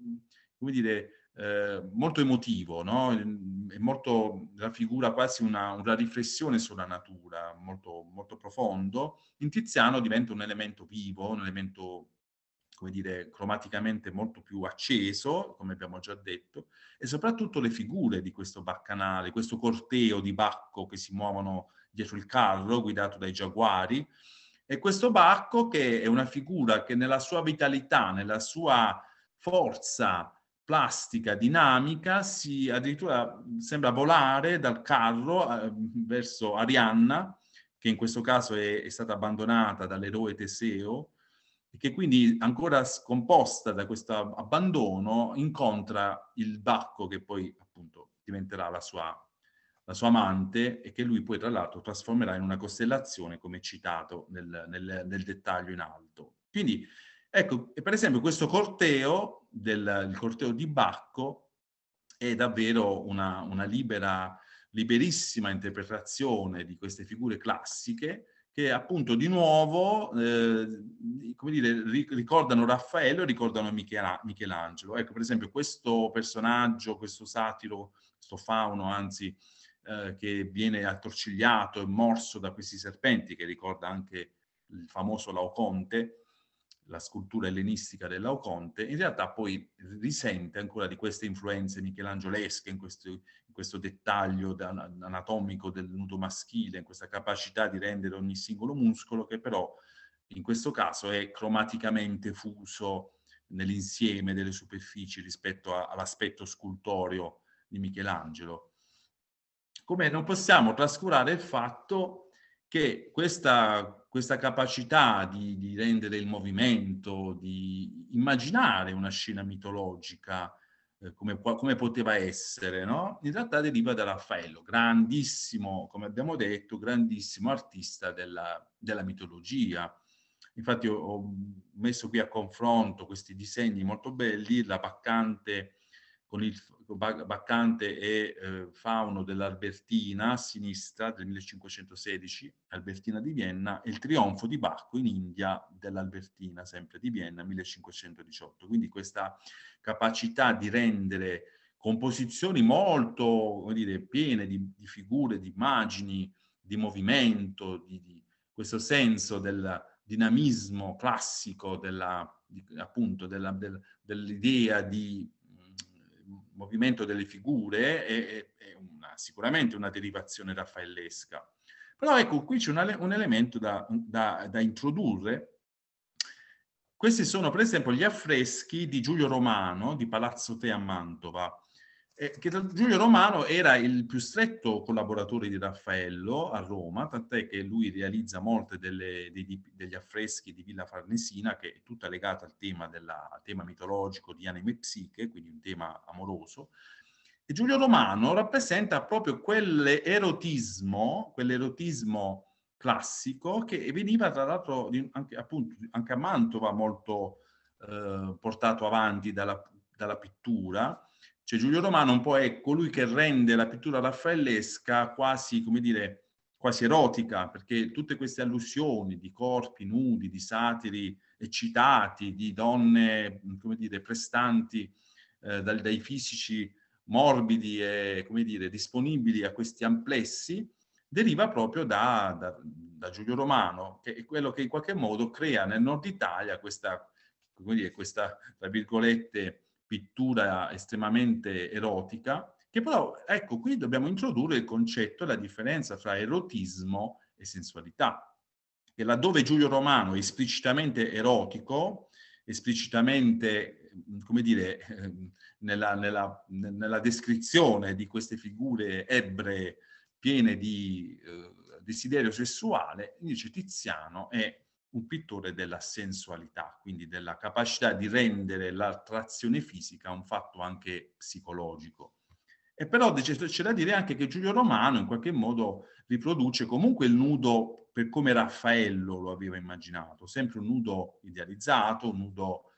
come dire, eh, molto emotivo, no? è mm, molto, raffigura quasi una, una, riflessione sulla natura, molto, molto profondo, in Tiziano diventa un elemento vivo, un elemento come dire, cromaticamente molto più acceso, come abbiamo già detto, e soprattutto le figure di questo baccanale, questo corteo di Bacco che si muovono dietro il carro guidato dai giaguari, e questo Bacco che è una figura che nella sua vitalità, nella sua forza, plastica, dinamica, si addirittura sembra volare dal carro eh, verso Arianna, che in questo caso è, è stata abbandonata dall'eroe Teseo, e che quindi ancora scomposta da questo abbandono incontra il Bacco che poi appunto diventerà la sua, la sua amante e che lui poi tra l'altro trasformerà in una costellazione come citato nel, nel, nel dettaglio in alto. Quindi Ecco, per esempio questo corteo, del, il corteo di Bacco, è davvero una, una libera, liberissima interpretazione di queste figure classiche che appunto di nuovo, eh, come dire, ricordano Raffaello e ricordano Michelangelo. Ecco, per esempio, questo personaggio, questo satiro, questo fauno, anzi, eh, che viene attorcigliato e morso da questi serpenti, che ricorda anche il famoso Laoconte, la scultura ellenistica dell'Auconte, in realtà poi risente ancora di queste influenze michelangiolesche, in questo, in questo dettaglio anatomico del nudo maschile, in questa capacità di rendere ogni singolo muscolo che però in questo caso è cromaticamente fuso nell'insieme delle superfici rispetto all'aspetto scultorio di Michelangelo. Come non possiamo trascurare il fatto che questa questa capacità di, di, rendere il movimento, di immaginare una scena mitologica eh, come, come, poteva essere, no? in realtà deriva da Raffaello, grandissimo, come abbiamo detto, grandissimo artista della, della mitologia. Infatti ho, ho, messo qui a confronto questi disegni molto belli, la paccante con il, Baccante e eh, Fauno dell'Albertina a sinistra del 1516, Albertina di Vienna, e il trionfo di Bacco in India dell'Albertina, sempre di Vienna, 1518. Quindi questa capacità di rendere composizioni molto dire, piene di, di, figure, di immagini, di movimento, di, di questo senso del dinamismo classico della, di, appunto della, del, dell'idea di movimento delle figure è, è una, sicuramente una derivazione raffaellesca. Però ecco, qui c'è un, un, elemento da, da, da introdurre. Questi sono per esempio gli affreschi di Giulio Romano di Palazzo Te a Mantova, eh, che Giulio Romano era il più stretto collaboratore di Raffaello a Roma, tant'è che lui realizza molti degli affreschi di Villa Farnesina, che è tutta legata al tema, della, al tema mitologico di anime e psiche, quindi un tema amoroso. E Giulio Romano rappresenta proprio quell'erotismo, quell'erotismo classico che veniva tra l'altro anche, appunto, anche a Mantova molto eh, portato avanti dalla, dalla pittura, cioè Giulio Romano un po' è colui che rende la pittura raffaellesca quasi, come dire, quasi erotica, perché tutte queste allusioni di corpi nudi, di satiri eccitati, di donne, come dire, prestanti eh, dal, dai fisici morbidi e, come dire, disponibili a questi amplessi, deriva proprio da, da, da, Giulio Romano, che è quello che in qualche modo crea nel nord Italia questa, come dire, questa tra virgolette, pittura estremamente erotica, che però, ecco, qui dobbiamo introdurre il concetto e la differenza fra erotismo e sensualità. E laddove Giulio Romano è esplicitamente erotico, esplicitamente, come dire, ehm, nella, nella, nella descrizione di queste figure ebree piene di eh, desiderio sessuale, invece Tiziano è un pittore della sensualità, quindi della capacità di rendere l'attrazione fisica un fatto anche psicologico. E però c'è da dire anche che Giulio Romano in qualche modo riproduce comunque il nudo per come Raffaello lo aveva immaginato, sempre un nudo idealizzato, un nudo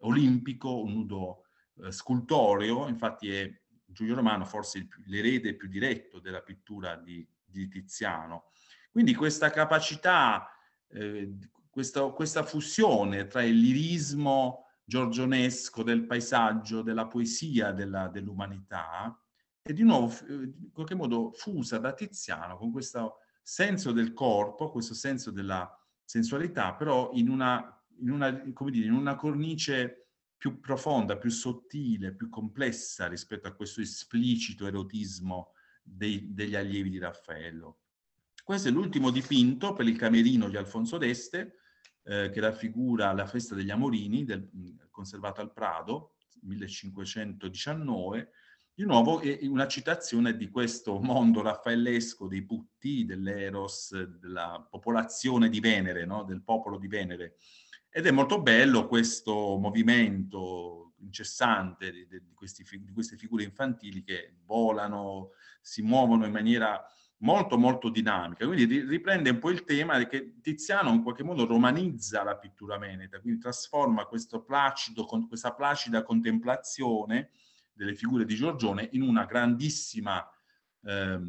olimpico, un nudo eh, scultoreo, infatti è Giulio Romano forse l'erede più diretto della pittura di, di Tiziano. Quindi questa capacità eh, questa, questa fusione tra il lirismo giorgionesco del paesaggio, della poesia dell'umanità, dell e di nuovo eh, in qualche modo fusa da Tiziano con questo senso del corpo, questo senso della sensualità, però in una, in una, dire, in una cornice più profonda, più sottile, più complessa rispetto a questo esplicito erotismo dei, degli allievi di Raffaello. Questo è l'ultimo dipinto per il Camerino di Alfonso d'Este, eh, che raffigura la festa degli Amorini, del, conservata al Prado, 1519, di nuovo è una citazione di questo mondo raffaellesco dei putti, dell'eros, della popolazione di Venere, no? del popolo di Venere. Ed è molto bello questo movimento incessante di, di, questi, di, queste figure infantili che volano, si muovono in maniera molto molto dinamica, quindi riprende un po' il tema che Tiziano in qualche modo romanizza la pittura veneta, quindi trasforma placido, questa placida contemplazione delle figure di Giorgione in una grandissima eh,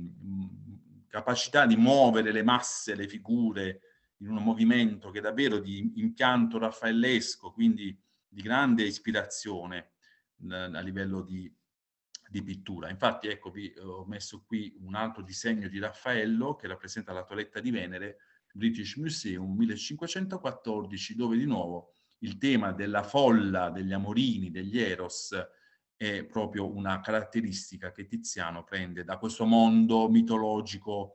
capacità di muovere le masse, le figure, in un movimento che è davvero di impianto raffaellesco, quindi di grande ispirazione eh, a livello di di pittura. Infatti, ecco, vi eh, ho messo qui un altro disegno di Raffaello che rappresenta la Toletta di Venere, British Museum 1514, dove di nuovo il tema della folla, degli amorini, degli eros è proprio una caratteristica che Tiziano prende da questo mondo mitologico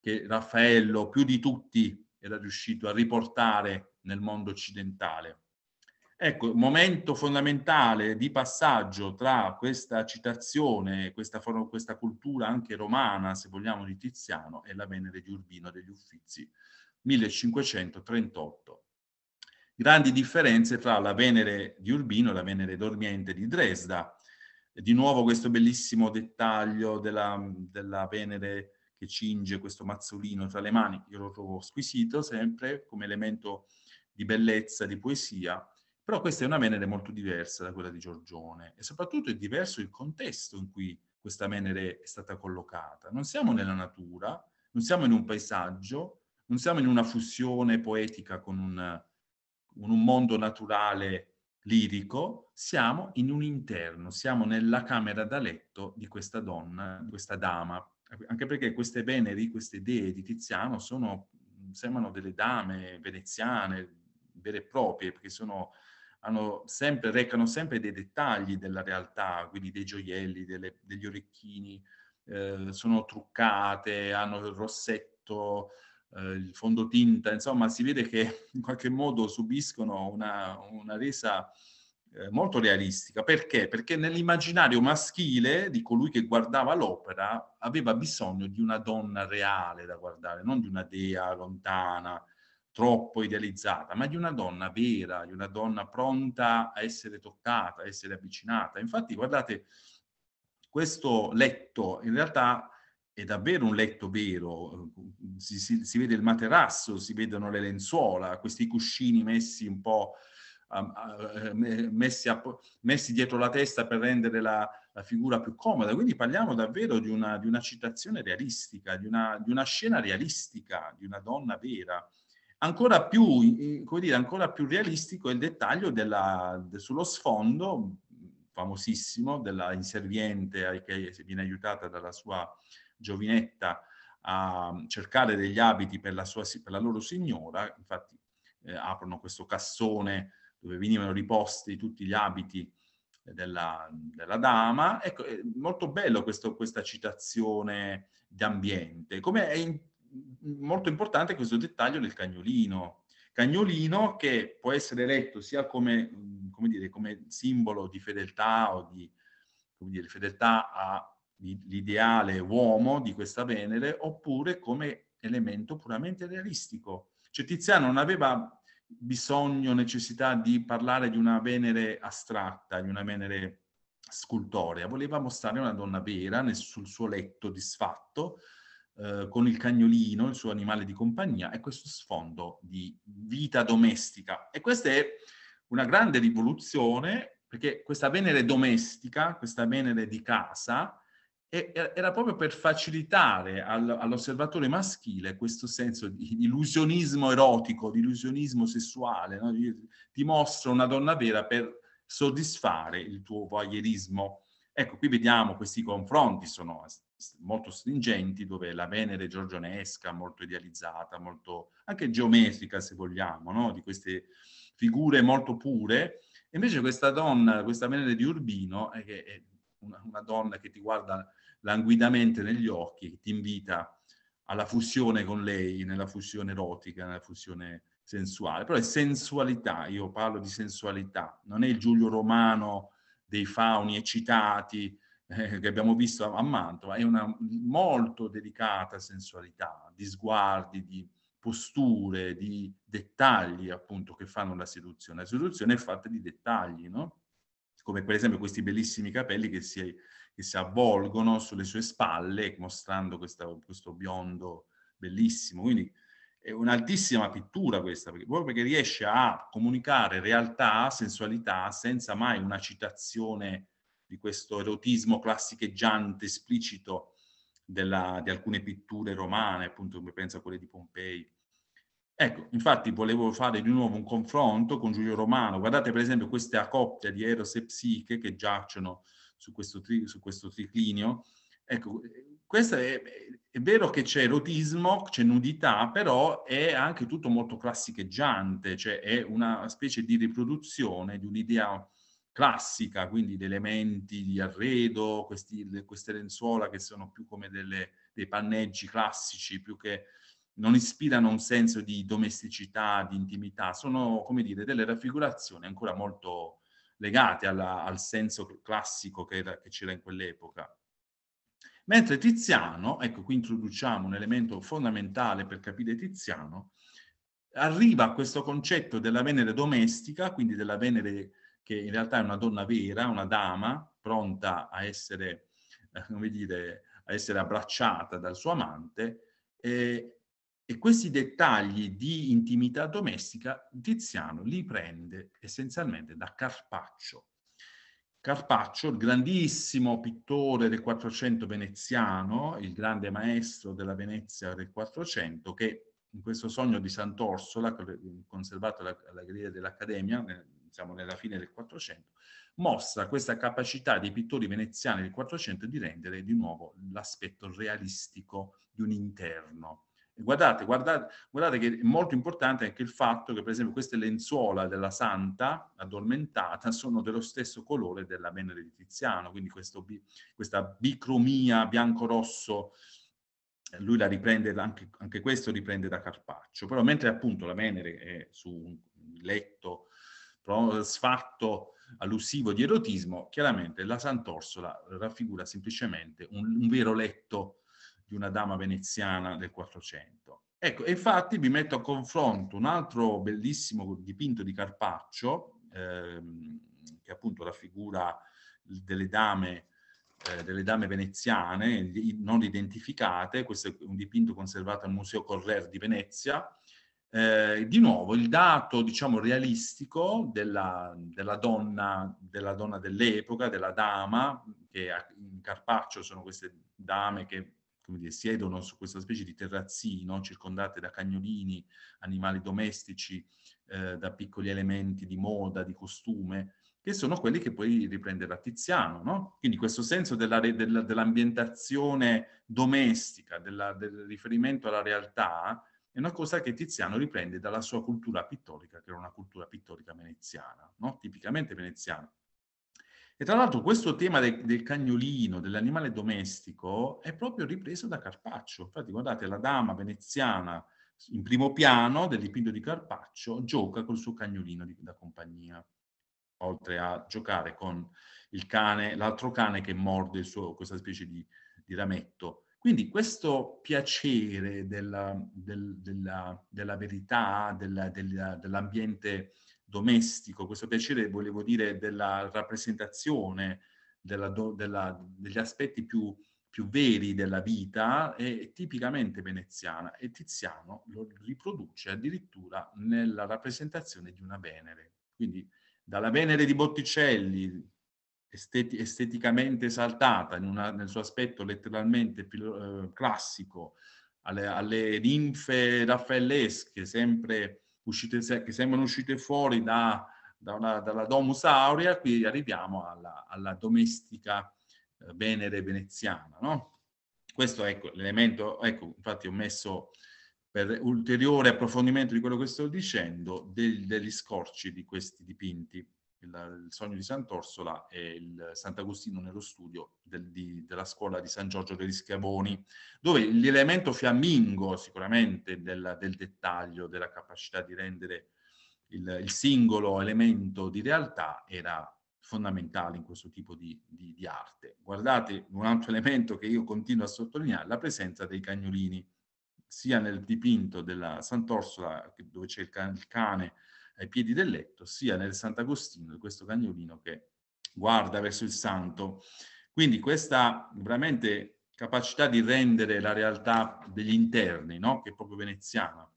che Raffaello più di tutti era riuscito a riportare nel mondo occidentale. Ecco, momento fondamentale di passaggio tra questa citazione, questa, questa, cultura anche romana, se vogliamo, di Tiziano e la Venere di Urbino degli Uffizi, 1538. Grandi differenze tra la Venere di Urbino e la Venere dormiente di Dresda. Di nuovo questo bellissimo dettaglio della, della Venere che cinge questo mazzolino tra le mani, io lo trovo squisito sempre come elemento di bellezza, di poesia, però questa è una Venere molto diversa da quella di Giorgione e soprattutto è diverso il contesto in cui questa Venere è stata collocata. Non siamo nella natura, non siamo in un paesaggio, non siamo in una fusione poetica con un, con un mondo naturale lirico, siamo in un interno, siamo nella camera da letto di questa donna, di questa dama, anche perché queste Veneri, queste dee di Tiziano sono, sembrano delle dame veneziane, vere e proprie, perché sono hanno sempre, recano sempre dei dettagli della realtà, quindi dei gioielli, delle, degli orecchini, eh, sono truccate, hanno il rossetto, eh, il fondotinta, insomma si vede che in qualche modo subiscono una, una resa eh, molto realistica. Perché? Perché nell'immaginario maschile di colui che guardava l'opera aveva bisogno di una donna reale da guardare, non di una dea lontana, troppo idealizzata, ma di una donna vera, di una donna pronta a essere toccata, a essere avvicinata. Infatti, guardate, questo letto in realtà è davvero un letto vero, si, si, si vede il materasso, si vedono le lenzuola, questi cuscini messi un po'... Eh, messi, a, messi, dietro la testa per rendere la, la figura più comoda. Quindi parliamo davvero di una, di una citazione realistica, di una, di una, scena realistica, di una donna vera. Ancora più, come dire, ancora più realistico è il dettaglio della, de, sullo sfondo famosissimo della inserviente che viene aiutata dalla sua giovinetta a cercare degli abiti per la, sua, per la loro signora, infatti eh, aprono questo cassone dove venivano riposti tutti gli abiti della, della dama. Ecco, è molto bello questo, questa citazione di ambiente, come è in, molto importante questo dettaglio del cagnolino. Cagnolino che può essere letto sia come, mm, come, dire, come simbolo di fedeltà o di dire, fedeltà all'ideale uomo di questa Venere, oppure come elemento puramente realistico. Cioè Tiziano non aveva bisogno, necessità di parlare di una Venere astratta, di una Venere scultorea, voleva mostrare una donna vera nel, sul suo letto disfatto, eh, con il cagnolino, il suo animale di compagnia, e questo sfondo di vita domestica. E questa è una grande rivoluzione, perché questa Venere domestica, questa Venere di casa, era proprio per facilitare all'osservatore maschile questo senso di illusionismo erotico, di illusionismo sessuale. No? Ti mostro una donna vera per soddisfare il tuo voyeurismo. Ecco, qui vediamo questi confronti sono molto stringenti dove la Venere giorgionesca, molto idealizzata, molto anche geometrica se vogliamo, no? di queste figure molto pure, e invece questa donna, questa Venere di Urbino, è, eh, è una, una, donna che ti guarda languidamente negli occhi, che ti invita alla fusione con lei, nella fusione erotica, nella fusione sensuale, però è sensualità, io parlo di sensualità, non è il Giulio Romano dei fauni eccitati, eh, che abbiamo visto a, Mantova, è una molto delicata sensualità di sguardi, di posture, di dettagli appunto che fanno la seduzione. La seduzione è fatta di dettagli, no? come per esempio questi bellissimi capelli che si, che si avvolgono sulle sue spalle, mostrando questa, questo biondo bellissimo. Quindi è un'altissima pittura questa, perché, proprio perché riesce a comunicare realtà, sensualità, senza mai una citazione di questo erotismo classicheggiante, esplicito della, di alcune pitture romane, appunto come penso a quelle di Pompei. Ecco, infatti volevo fare di nuovo un confronto con Giulio Romano. Guardate per esempio questa coppia di Eros e Psiche che giacciono su questo, tri, su questo triclinio. Ecco, questo è, è, vero che c'è erotismo, c'è nudità, però è anche tutto molto classicheggiante, cioè è una specie di riproduzione di un'idea classica, quindi gli elementi di arredo, questi, queste lenzuola che sono più come delle, dei panneggi classici, più che non ispirano un senso di domesticità, di intimità, sono come dire delle raffigurazioni ancora molto legate alla, al senso classico che, era, che c'era in quell'epoca. Mentre Tiziano, ecco qui introduciamo un elemento fondamentale per capire Tiziano, arriva a questo concetto della Venere domestica, quindi della Venere che in realtà è una donna vera, una dama, pronta a essere, eh, come dire, a essere abbracciata dal suo amante. E, e questi dettagli di intimità domestica Tiziano li prende essenzialmente da Carpaccio. Carpaccio, il grandissimo pittore del Quattrocento veneziano, il grande maestro della Venezia del Quattrocento, che in questo sogno di Sant'Orsola, conservato alla, alla galleria dell'Accademia, siamo nella fine del 400, mostra questa capacità dei pittori veneziani del 400 di rendere di nuovo l'aspetto realistico di un interno. Guardate, guardate, guardate, che è molto importante anche il fatto che, per esempio, queste lenzuola della Santa addormentata sono dello stesso colore della Venere di Tiziano, quindi questo, questa bicromia bianco-rosso, lui la riprende, anche, anche, questo riprende da Carpaccio, però mentre appunto la Venere è su un letto sfatto allusivo di erotismo, chiaramente la Sant'Orsola raffigura semplicemente un, un vero letto di una dama veneziana del 400. Ecco, infatti vi metto a confronto un altro bellissimo dipinto di Carpaccio, ehm, che appunto raffigura delle dame, eh, delle dame veneziane non identificate, questo è un dipinto conservato al Museo Correr di Venezia, eh, di nuovo il dato diciamo realistico della, della, donna, della donna dell'epoca, della dama, che in Carpaccio sono queste dame che come dire, siedono su questa specie di terrazzino circondate da cagnolini, animali domestici, eh, da piccoli elementi di moda, di costume, che sono quelli che poi riprenderà Tiziano. No? Quindi questo senso della, della, dell'ambientazione domestica, della, del riferimento alla realtà, è una cosa che Tiziano riprende dalla sua cultura pittorica, che era una cultura pittorica veneziana, no? tipicamente veneziana. E tra l'altro questo tema de del cagnolino, dell'animale domestico, è proprio ripreso da Carpaccio. Infatti guardate, la dama veneziana in primo piano del dipinto di Carpaccio gioca col suo cagnolino di, da compagnia, oltre a giocare con il cane, l'altro cane che morde suo, questa specie di, di rametto quindi questo piacere della, del, della, della verità, della, dell'ambiente domestico, questo piacere, volevo dire, della rappresentazione degli aspetti più, più, veri della vita è tipicamente veneziana e Tiziano lo riproduce addirittura nella rappresentazione di una Venere. Quindi dalla Venere di Botticelli, esteti- esteticamente esaltata una, nel suo aspetto letteralmente pil- eh, classico, alle, alle ninfe raffaellesche, sempre uscite, che sembrano uscite fuori da, da una, dalla Domus Aurea, qui arriviamo alla, alla domestica eh, venere veneziana. No? Questo è ecco, l'elemento, ecco, infatti ho messo per ulteriore approfondimento di quello che sto dicendo, del, degli scorci di questi dipinti il, il sogno di Sant'Orsola e il Sant'Agostino nello studio del, di, della scuola di San Giorgio degli Schiavoni, dove l'elemento fiammingo sicuramente del, del, dettaglio, della capacità di rendere il, il, singolo elemento di realtà era fondamentale in questo tipo di, di, di arte. Guardate un altro elemento che io continuo a sottolineare, la presenza dei cagnolini, sia nel dipinto della Sant'Orsola, dove c'è il cane ai piedi del letto, sia nel Sant'Agostino di questo cagnolino che guarda verso il santo. Quindi questa veramente capacità di rendere la realtà degli interni, no? che è proprio veneziana.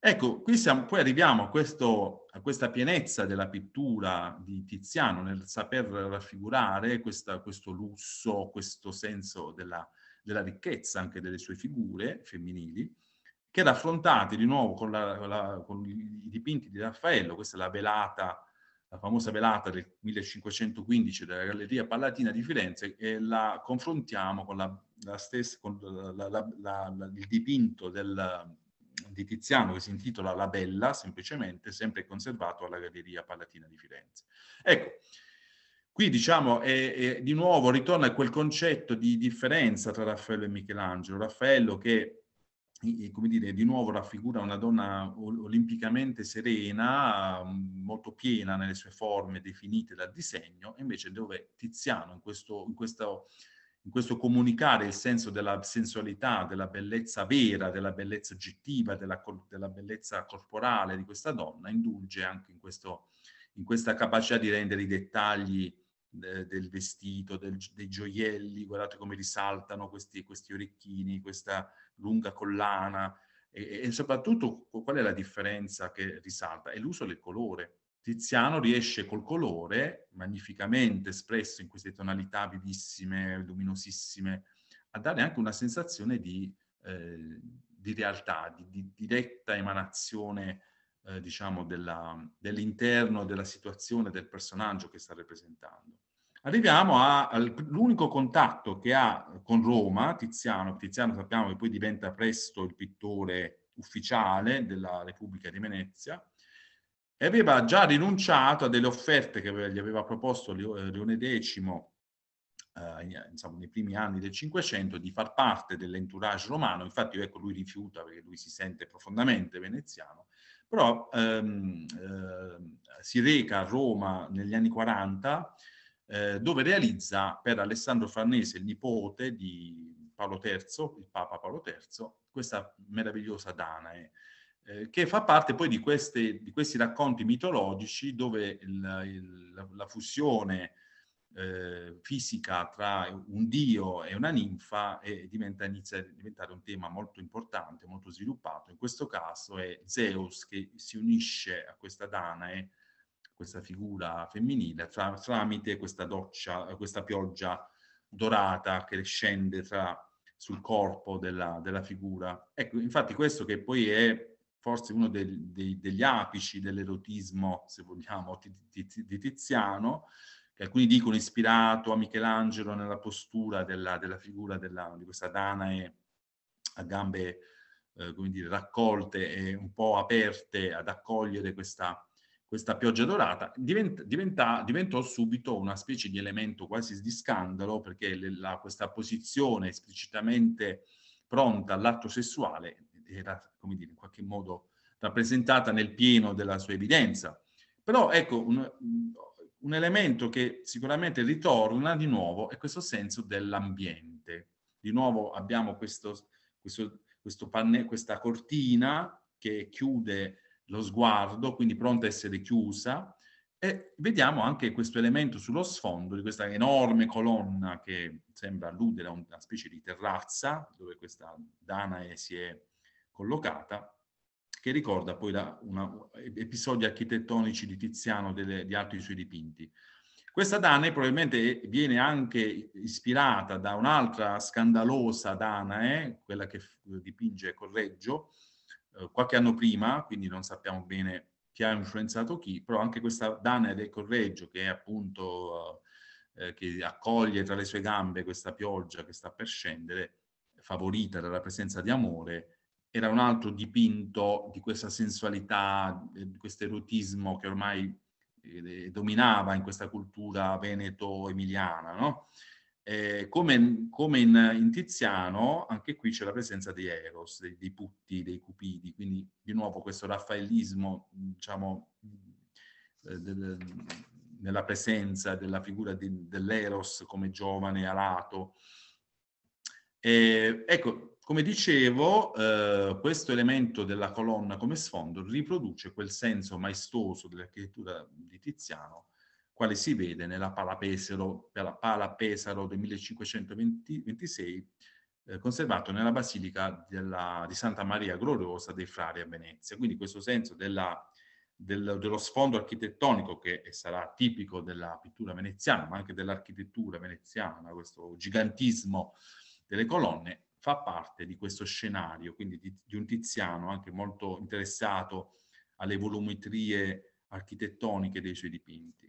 Ecco, qui siamo, poi arriviamo a, questo, a, questa pienezza della pittura di Tiziano nel saper raffigurare questa, questo lusso, questo senso della, della, ricchezza anche delle sue figure femminili, che era affrontati di nuovo con, la, la, con i dipinti di Raffaello, questa è la velata, la famosa velata del 1515 della Galleria Palatina di Firenze, e la confrontiamo con, la, la stessa, con il dipinto del, di Tiziano che si intitola La Bella, semplicemente, sempre conservato alla Galleria Palatina di Firenze. Ecco, qui diciamo è, è, di nuovo ritorna a quel concetto di differenza tra Raffaello e Michelangelo. Raffaello che come dire, di nuovo raffigura una donna olimpicamente serena, mm, molto piena nelle sue forme definite dal disegno, invece dove Tiziano in questo, in questo, in questo comunicare il senso della sensualità, della bellezza vera, della bellezza oggettiva, della, della bellezza corporale di questa donna, indulge anche in, questo, in questa capacità di rendere i dettagli del vestito, del, dei gioielli, guardate come risaltano questi, questi orecchini, questa, lunga collana e, e soprattutto qual è la differenza che risalta? È l'uso del colore. Tiziano riesce col colore, magnificamente espresso in queste tonalità vivissime, luminosissime, a dare anche una sensazione di, eh, di realtà, di, di, diretta emanazione, eh, diciamo, della, dell'interno della situazione del personaggio che sta rappresentando. Arriviamo all'unico contatto che ha con Roma, Tiziano, Tiziano sappiamo che poi diventa presto il pittore ufficiale della Repubblica di Venezia, e aveva già rinunciato a delle offerte che gli aveva proposto eh, Leone X eh, insomma, nei primi anni del Cinquecento di far parte dell'entourage romano, infatti ecco, lui rifiuta perché lui si sente profondamente veneziano, però ehm, eh, si reca a Roma negli anni 40 eh, dove realizza per Alessandro Farnese, il nipote di Paolo III, il Papa Paolo III, questa meravigliosa Danae, eh, eh, che fa parte poi di, queste, di, questi racconti mitologici dove il, il, la, fusione eh, fisica tra un dio e una ninfa e diventa, inizia a diventare un tema molto importante, molto sviluppato. In questo caso è Zeus che si unisce a questa Danae questa figura femminile tra, tramite questa doccia, questa pioggia dorata che scende tra, sul corpo della, della, figura. Ecco, infatti questo che poi è forse uno dei, dei, degli apici dell'erotismo, se vogliamo, di, di, di Tiziano, alcuni dicono ispirato a Michelangelo nella postura della, della figura della, di questa Danae a gambe eh, come dire, raccolte e un po' aperte ad accogliere questa, questa pioggia dorata, divent, diventa, diventò subito una specie di elemento quasi di scandalo perché le, la, questa posizione esplicitamente pronta all'atto sessuale era, come dire, in qualche modo rappresentata nel pieno della sua evidenza. Però ecco, un, un elemento che sicuramente ritorna di nuovo è questo senso dell'ambiente. Di nuovo abbiamo questo, questo, questo panne, questa cortina che chiude lo sguardo, quindi pronta a essere chiusa, e vediamo anche questo elemento sullo sfondo di questa enorme colonna che sembra alludere a una specie di terrazza dove questa Danae si è collocata, che ricorda poi la, una, episodi architettonici di Tiziano delle, di altri suoi dipinti. Questa Danae probabilmente viene anche ispirata da un'altra scandalosa Danae, eh, quella che dipinge Correggio, eh, qualche anno prima, quindi non sappiamo bene chi ha influenzato chi, però anche questa Dana del Correggio, che è appunto eh, eh, che accoglie tra le sue gambe questa pioggia che sta per scendere, favorita dalla presenza di amore, era un altro dipinto di questa sensualità, di questo erotismo che ormai eh, dominava in questa cultura veneto-emiliana, no? Eh, come, come in, in, Tiziano, anche qui c'è la presenza di Eros, dei, dei, Putti, dei Cupidi, quindi di nuovo questo raffaellismo, diciamo, eh, del, nella presenza della figura di, dell'Eros come giovane alato. Eh, ecco, come dicevo, eh, questo elemento della colonna come sfondo riproduce quel senso maestoso dell'architettura di Tiziano quale si vede nella Pala Pesaro, nella Pala Pesaro del 1526, eh, conservato nella Basilica della, di Santa Maria Gloriosa dei Frari a Venezia. Quindi questo senso della, del, dello sfondo architettonico che sarà tipico della pittura veneziana, ma anche dell'architettura veneziana, questo gigantismo delle colonne, fa parte di questo scenario, quindi di, di un Tiziano anche molto interessato alle volumetrie architettoniche dei suoi dipinti.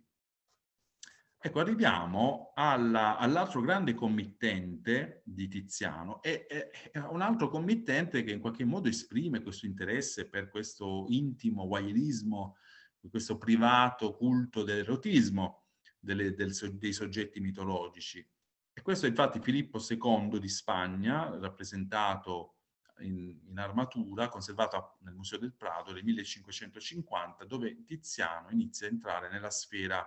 Ecco, arriviamo all'altro all grande committente di Tiziano e, e, e, un altro committente che in qualche modo esprime questo interesse per questo intimo wailismo, questo privato culto dell'erotismo dei soggetti mitologici. E questo è infatti Filippo II di Spagna, rappresentato in, in armatura, conservato nel Museo del Prado nel 1550, dove Tiziano inizia a entrare nella sfera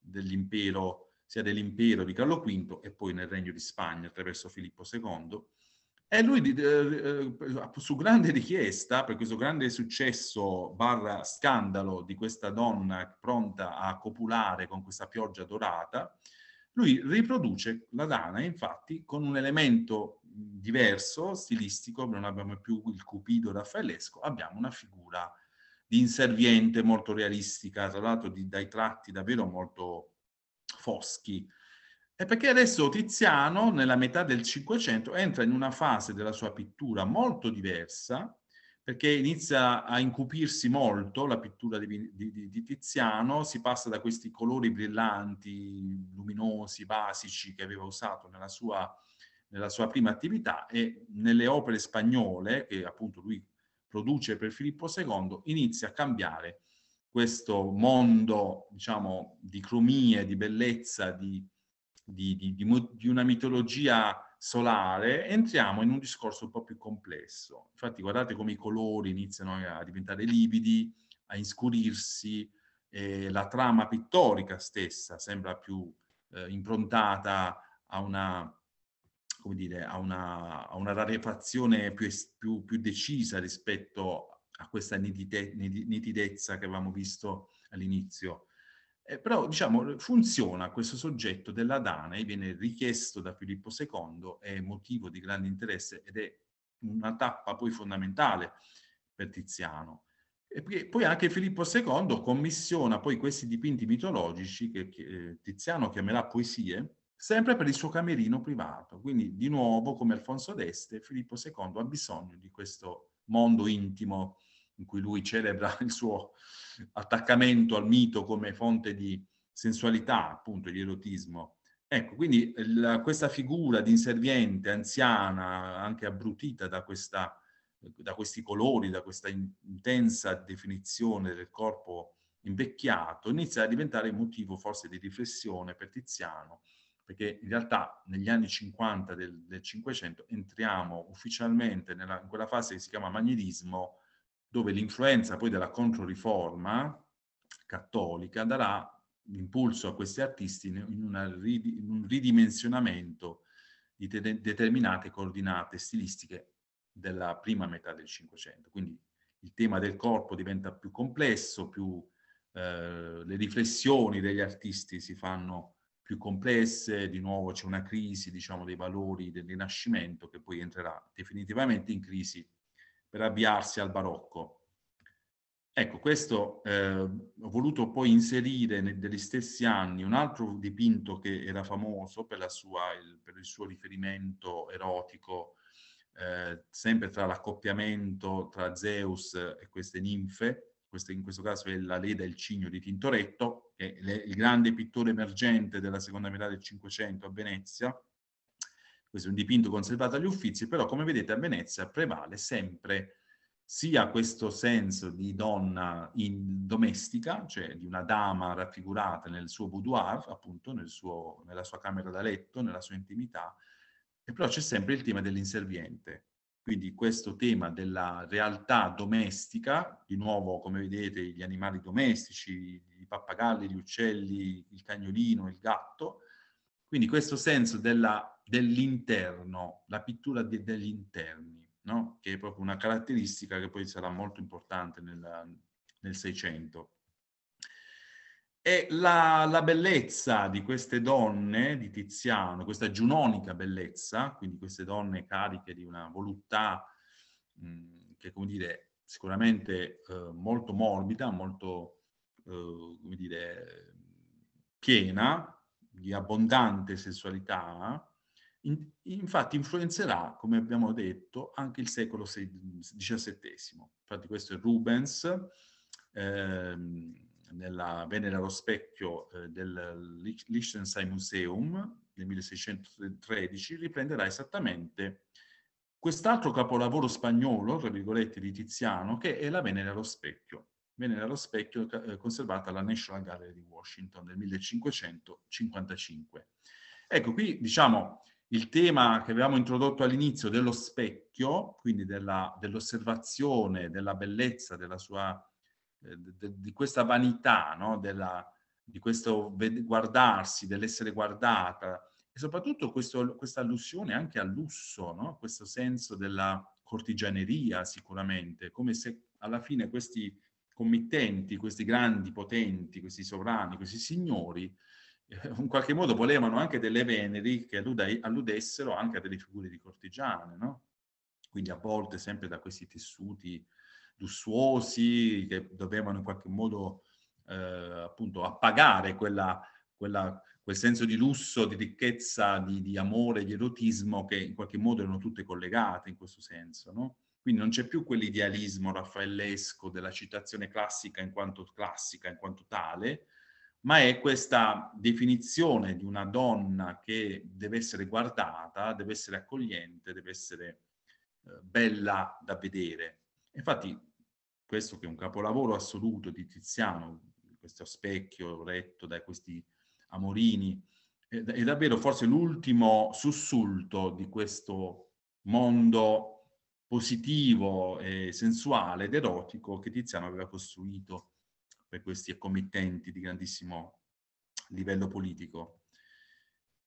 dell'impero, sia dell'impero di Carlo V e poi nel regno di Spagna attraverso Filippo II. E lui, eh, eh, su grande richiesta, per questo grande successo barra scandalo di questa donna pronta a copulare con questa pioggia dorata, lui riproduce la Dana, infatti, con un elemento diverso, stilistico, non abbiamo più il cupido raffaellesco, abbiamo una figura di inserviente molto realistica, tra l'altro dai tratti davvero molto foschi. E perché adesso Tiziano, nella metà del Cinquecento, entra in una fase della sua pittura molto diversa, perché inizia a incupirsi molto la pittura di, di, di, Tiziano, si passa da questi colori brillanti, luminosi, basici che aveva usato nella sua, nella sua prima attività e nelle opere spagnole, che appunto lui produce per Filippo II, inizia a cambiare questo mondo, diciamo, di cromie, di bellezza, di, di, di, di, una mitologia solare, entriamo in un discorso un po' più complesso. Infatti guardate come i colori iniziano a diventare lividi, a inscurirsi, eh, la trama pittorica stessa sembra più eh, improntata a una come dire, a una, a una rarefazione più, più, più, decisa rispetto a questa nitidezza che avevamo visto all'inizio. Eh, però diciamo funziona questo soggetto della Danae, viene richiesto da Filippo II, è motivo di grande interesse ed è una tappa poi fondamentale per Tiziano. E poi anche Filippo II commissiona poi questi dipinti mitologici che, che eh, Tiziano chiamerà poesie, sempre per il suo camerino privato. Quindi, di nuovo, come Alfonso d'Este, Filippo II ha bisogno di questo mondo intimo in cui lui celebra il suo attaccamento al mito come fonte di sensualità, appunto, di erotismo. Ecco, quindi la, questa figura di inserviente, anziana, anche abbrutita da, questa, da questi colori, da questa in, intensa definizione del corpo invecchiato, inizia a diventare motivo forse di riflessione per Tiziano, perché in realtà negli anni 50 del, del 500 entriamo ufficialmente nella, in quella fase che si chiama manierismo, dove l'influenza poi della Controriforma cattolica darà impulso a questi artisti in, ridi, in un ridimensionamento di te, determinate coordinate stilistiche della prima metà del 500. Quindi il tema del corpo diventa più complesso, più, eh, le riflessioni degli artisti si fanno più complesse, di nuovo c'è una crisi diciamo, dei valori del Rinascimento che poi entrerà definitivamente in crisi per avviarsi al barocco. Ecco, questo eh, ho voluto poi inserire negli stessi anni un altro dipinto che era famoso per, sua, il, per il, suo riferimento erotico, eh, sempre tra l'accoppiamento tra Zeus e queste ninfe, questo, in questo caso è la Leda e il Cigno di Tintoretto, che è il grande pittore emergente della seconda metà del Cinquecento a Venezia. Questo è un dipinto conservato agli Uffizi, però come vedete a Venezia prevale sempre sia questo senso di donna in, domestica, cioè di una dama raffigurata nel suo boudoir, appunto nel suo, nella sua camera da letto, nella sua intimità, e però c'è sempre il tema dell'inserviente, quindi questo tema della realtà domestica, di nuovo come vedete gli animali domestici, i pappagalli, gli uccelli, il cagnolino, il gatto, quindi questo senso dell'interno, dell la pittura de, degli interni, no? che è proprio una caratteristica che poi sarà molto importante nel, nel e la, la, bellezza di queste donne di Tiziano, questa giunonica bellezza, quindi queste donne cariche di una voluttà mh, che, come dire, sicuramente eh, molto morbida, molto, eh, come dire, piena, di abbondante sessualità, in, infatti influenzerà, come abbiamo detto, anche il secolo XVII. Infatti questo è Rubens. Ehm, nella, Venere allo specchio eh, del Liechtenstein Museum del 1613, riprenderà esattamente quest'altro capolavoro spagnolo, tra virgolette, di Tiziano, che è la Venere allo specchio. Venere allo specchio eh, conservata alla National Gallery di Washington nel 1555. Ecco, qui diciamo il tema che avevamo introdotto all'inizio dello specchio, quindi dell'osservazione, dell della bellezza, della sua eh, di questa vanità, no? Della, di questo guardarsi, dell'essere guardata e soprattutto questo, questa allusione anche al lusso, no? questo senso della cortigianeria sicuramente, come se alla fine questi committenti, questi grandi potenti, questi sovrani, questi signori, eh, in qualche modo volevano anche delle veneri che alludessero anche a delle figure di cortigiane, no? quindi a volte sempre da questi tessuti lussuosi che dovevano in qualche modo eh, appunto appagare quella, quella, quel senso di lusso, di ricchezza, di, di, amore, di erotismo che in qualche modo erano tutte collegate in questo senso. No? Quindi non c'è più quell'idealismo raffaellesco della citazione classica in quanto classica, in quanto tale, ma è questa definizione di una donna che deve essere guardata, deve essere accogliente, deve essere eh, bella da vedere. Infatti questo che è un capolavoro assoluto di Tiziano, questo specchio retto da questi amorini, è, è davvero forse l'ultimo sussulto di questo mondo positivo e sensuale ed erotico che Tiziano aveva costruito per questi committenti di grandissimo livello politico.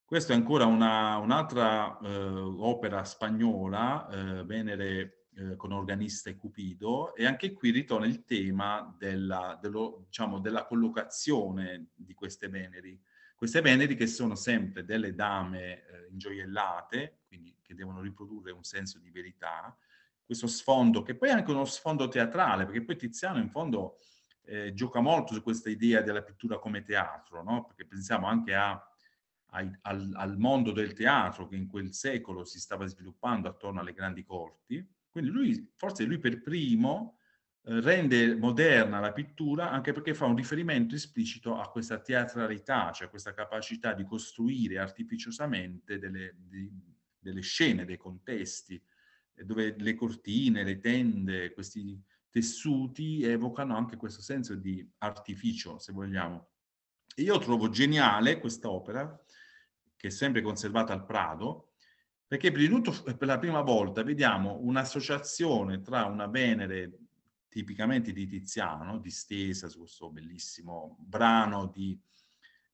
Questa è ancora un'altra un eh, opera spagnola, eh, Venere eh, con organista e cupido e anche qui ritorna il tema della, dello, diciamo, della collocazione di queste veneri. Queste veneri che sono sempre delle dame eh, ingioiellate, quindi che devono riprodurre un senso di verità, questo sfondo che poi è anche uno sfondo teatrale, perché poi Tiziano in fondo eh, gioca molto su questa idea della pittura come teatro, no? perché pensiamo anche a, al, al, mondo del teatro che in quel secolo si stava sviluppando attorno alle grandi corti, quindi lui, forse lui per primo eh, rende moderna la pittura anche perché fa un riferimento esplicito a questa teatralità, cioè questa capacità di costruire artificiosamente delle, di, delle scene, dei contesti, eh, dove le cortine, le tende, questi tessuti evocano anche questo senso di artificio, se vogliamo. E io trovo geniale quest'opera, che è sempre conservata al Prado, perché prima di tutto per la prima volta vediamo un'associazione tra una Venere tipicamente di Tiziano, distesa su questo bellissimo brano di,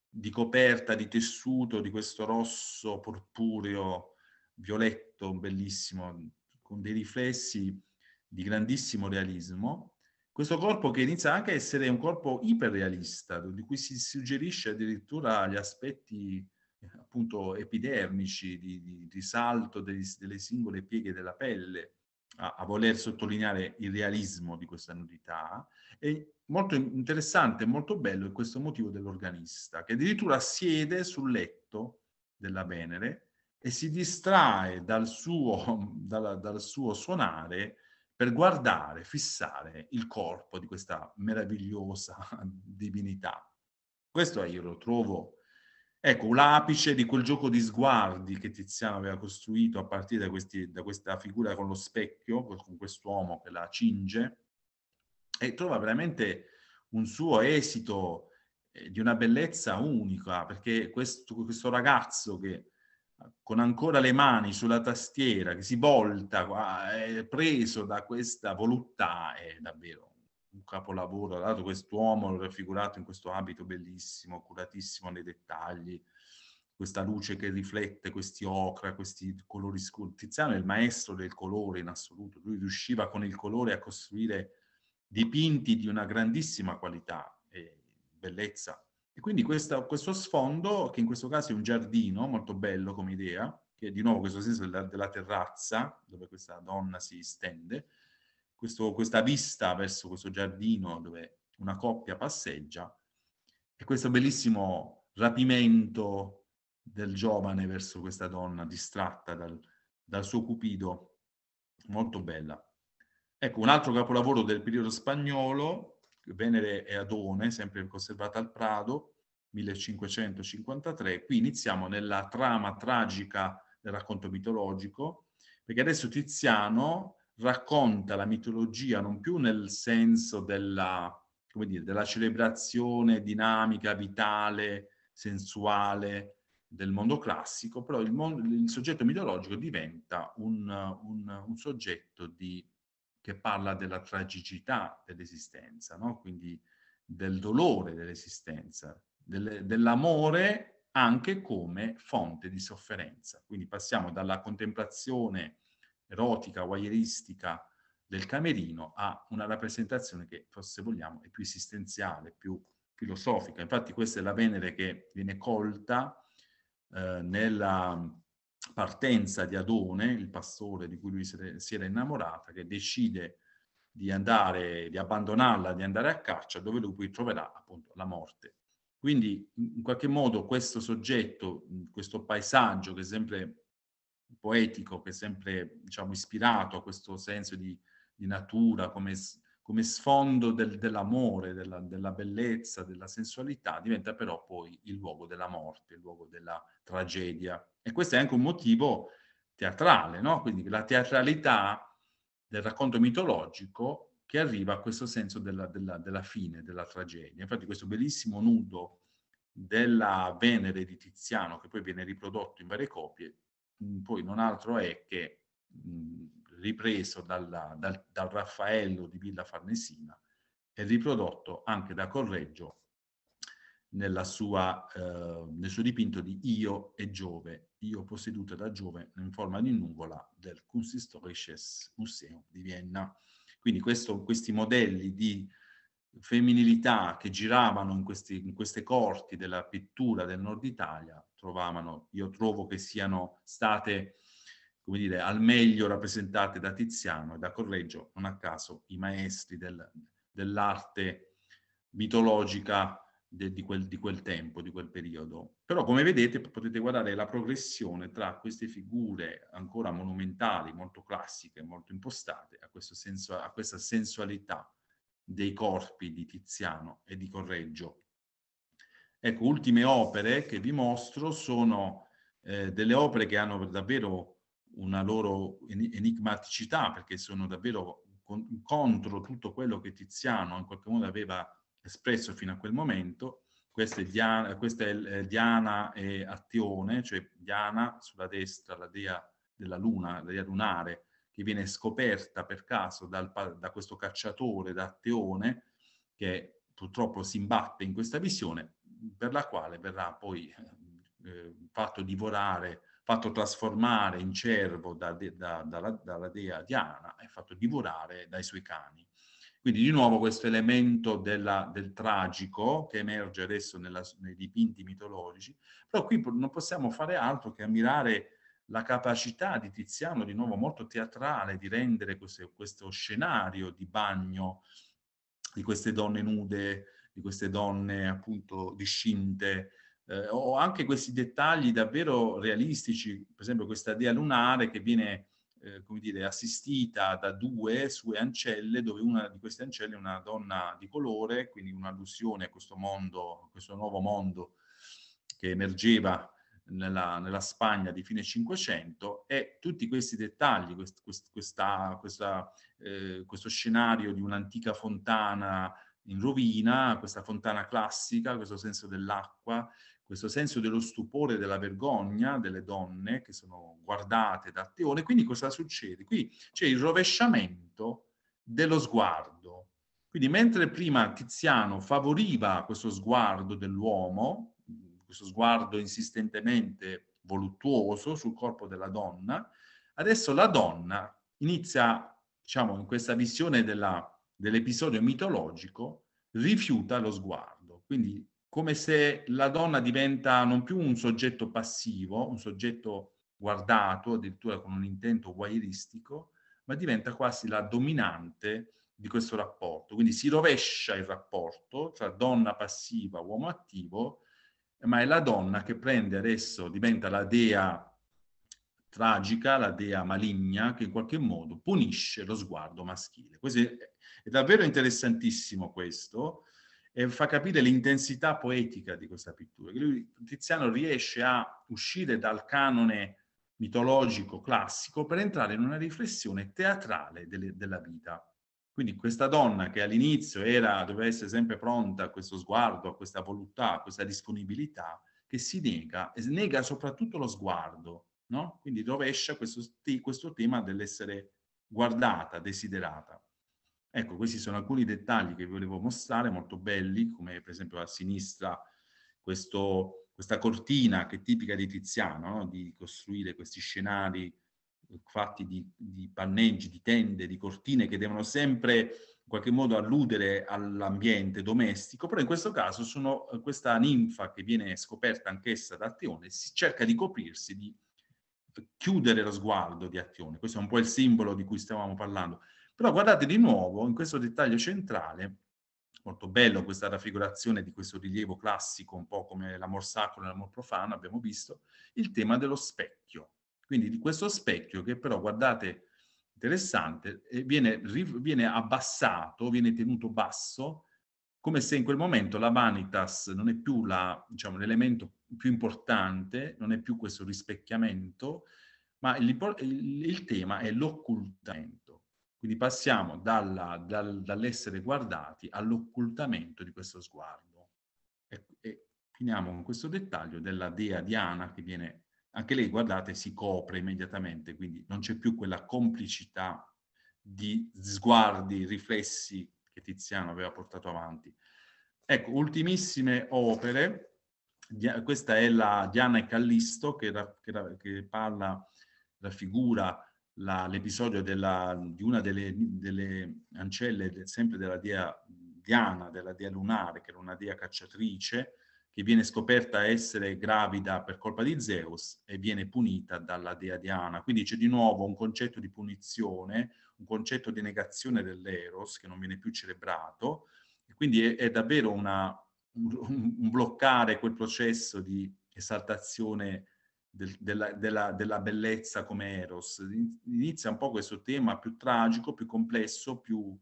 di coperta, di tessuto, di questo rosso purpureo, violetto, bellissimo, con dei riflessi di grandissimo realismo, questo corpo che inizia anche a essere un corpo iperrealista, di cui si suggerisce addirittura gli aspetti appunto epidermici di, di risalto degli, delle singole pieghe della pelle a, a, voler sottolineare il realismo di questa nudità. E molto interessante e molto bello è questo motivo dell'organista, che addirittura siede sul letto della Venere e si distrae dal suo, dal, dal suo suonare per guardare, fissare il corpo di questa meravigliosa divinità. Questo io lo trovo Ecco, l'apice di quel gioco di sguardi che Tiziano aveva costruito a partire da, questi, da questa figura con lo specchio, con quest'uomo che la cinge, e trova veramente un suo esito eh, di una bellezza unica, perché questo, questo, ragazzo che con ancora le mani sulla tastiera, che si volta, è eh, preso da questa voluttà, è davvero un capolavoro, dato l'altro quest'uomo raffigurato in questo abito bellissimo, curatissimo nei dettagli, questa luce che riflette questi ocra, questi colori scuri. Tiziano è il maestro del colore in assoluto, lui riusciva con il colore a costruire dipinti di una grandissima qualità e bellezza. E quindi questa, questo sfondo, che in questo caso è un giardino, molto bello come idea, che è di nuovo questo senso della, della terrazza, dove questa donna si stende, questo, questa vista verso questo giardino dove una coppia passeggia e questo bellissimo rapimento del giovane verso questa donna distratta dal, dal suo cupido, molto bella. Ecco, un altro capolavoro del periodo spagnolo, Venere e Adone, sempre conservata al Prado, 1553. Qui iniziamo nella trama tragica del racconto mitologico, perché adesso Tiziano racconta la mitologia non più nel senso della, dire, della celebrazione dinamica, vitale, sensuale del mondo classico, però il, mondo, il soggetto mitologico diventa un, un, un soggetto di, che parla della tragicità dell'esistenza, no? quindi del dolore dell'esistenza, del, dell'amore anche come fonte di sofferenza. Quindi passiamo dalla contemplazione erotica, voyeuristica del camerino a una rappresentazione che, se vogliamo, è più esistenziale, più filosofica. Infatti questa è la Venere che viene colta eh, nella partenza di Adone, il pastore di cui lui si era innamorata, che decide di andare, di abbandonarla, di andare a caccia, dove lui poi troverà appunto la morte. Quindi in qualche modo questo soggetto, questo paesaggio che è sempre poetico che è sempre diciamo, ispirato a questo senso di, di natura come, come sfondo del, dell'amore, della, della, bellezza, della sensualità, diventa però poi il luogo della morte, il luogo della tragedia. E questo è anche un motivo teatrale, no? quindi la teatralità del racconto mitologico che arriva a questo senso della, della, della fine, della tragedia. Infatti questo bellissimo nudo della Venere di Tiziano, che poi viene riprodotto in varie copie, Mm, poi non altro è che mm, ripreso dalla, dal, dal, Raffaello di Villa Farnesina e riprodotto anche da Correggio sua, eh, nel suo dipinto di Io e Giove, Io posseduta da Giove in forma di nuvola del Kunsthistorisches Museum di Vienna. Quindi questo, questi modelli di femminilità che giravano in, questi, in queste corti della pittura del nord Italia trovavano, io trovo che siano state, come dire, al meglio rappresentate da Tiziano e da Correggio, non a caso i maestri del, dell'arte mitologica de, di, quel, di quel tempo, di quel periodo. Però come vedete potete guardare la progressione tra queste figure ancora monumentali, molto classiche, molto impostate, a, questo senso, a questa sensualità dei corpi di Tiziano e di Correggio Ecco, ultime opere che vi mostro sono eh, delle opere che hanno davvero una loro enigmaticità, perché sono davvero con, contro tutto quello che Tiziano in qualche modo aveva espresso fino a quel momento. Questa è Diana, questa è eh, Diana e Attione, cioè Diana sulla destra, la dea della luna, la dea lunare, che viene scoperta per caso dal, da questo cacciatore, da Atteone, che purtroppo si imbatte in questa visione, per la quale verrà poi eh, fatto divorare, fatto trasformare in cervo da, da, dalla, dalla dea Diana e fatto divorare dai suoi cani. Quindi di nuovo questo elemento della, del tragico che emerge adesso nella, nei dipinti mitologici, però qui non possiamo fare altro che ammirare la capacità di Tiziano, di nuovo molto teatrale, di rendere questo, questo scenario di bagno di queste donne nude, di queste donne appunto discinte, eh, o anche questi dettagli davvero realistici, per esempio questa dea lunare che viene eh, come dire, assistita da due sue ancelle, dove una di queste ancelle è una donna di colore, quindi un'allusione a questo mondo, a questo nuovo mondo che emergeva nella, nella, Spagna di fine Cinquecento e tutti questi dettagli, quest, quest, questa, questa, eh, questo scenario di un'antica fontana in rovina, questa fontana classica, questo senso dell'acqua, questo senso dello stupore, della vergogna delle donne che sono guardate da Teone. Quindi cosa succede? Qui c'è il rovesciamento dello sguardo. Quindi mentre prima Tiziano favoriva questo sguardo dell'uomo, questo sguardo insistentemente voluttuoso sul corpo della donna, adesso la donna inizia, diciamo, in questa visione della dell'episodio mitologico, rifiuta lo sguardo. Quindi come se la donna diventa non più un soggetto passivo, un soggetto guardato, addirittura con un intento guairistico, ma diventa quasi la dominante di questo rapporto. Quindi si rovescia il rapporto tra donna passiva, uomo attivo, ma è la donna che prende adesso, diventa la dea tragica, la dea maligna, che in qualche modo punisce lo sguardo maschile. Questo è, davvero interessantissimo questo, e fa capire l'intensità poetica di questa pittura. Lui, Tiziano riesce a uscire dal canone mitologico classico per entrare in una riflessione teatrale delle, della vita. Quindi questa donna che all'inizio era, doveva essere sempre pronta a questo sguardo, a questa voluttà, a questa disponibilità, che si nega, e nega soprattutto lo sguardo, no? Quindi rovescia questo, questo tema dell'essere guardata, desiderata. Ecco, questi sono alcuni dettagli che vi volevo mostrare, molto belli, come per esempio a sinistra questo, questa cortina che è tipica di Tiziano, no? di costruire questi scenari eh, fatti di, di panneggi, di tende, di cortine che devono sempre in qualche modo alludere all'ambiente domestico, però in questo caso sono eh, questa ninfa che viene scoperta anch'essa da Teone, si cerca di coprirsi di chiudere lo sguardo di Attione. Questo è un po' il simbolo di cui stavamo parlando. Però guardate di nuovo in questo dettaglio centrale, molto bello questa raffigurazione di questo rilievo classico, un po' come l'amor sacro e l'amor profano, abbiamo visto, il tema dello specchio. Quindi di questo specchio che però, guardate, interessante, viene, viene abbassato, viene tenuto basso, come se in quel momento la vanitas non è più la, diciamo, l'elemento più importante, non è più questo rispecchiamento, ma il, il, il tema è l'occultamento. Quindi passiamo dalla, dal, dall'essere guardati all'occultamento di questo sguardo. E, e finiamo con questo dettaglio della dea Diana che viene, anche lei guardate, si copre immediatamente, quindi non c'è più quella complicità di sguardi, riflessi che Tiziano aveva portato avanti. Ecco, ultimissime opere, questa è la Diana e Callisto che, che, che parla, raffigura l'episodio di una delle, delle ancelle de, sempre della dea Diana, della dea lunare, che era una dea cacciatrice, che viene scoperta essere gravida per colpa di Zeus e viene punita dalla dea Diana. Quindi c'è di nuovo un concetto di punizione, un concetto di negazione dell'eros che non viene più celebrato, quindi è, è davvero una, un, bloccare quel processo di esaltazione del, della, della, della, bellezza come eros. Inizia un po' questo tema più tragico, più complesso, più,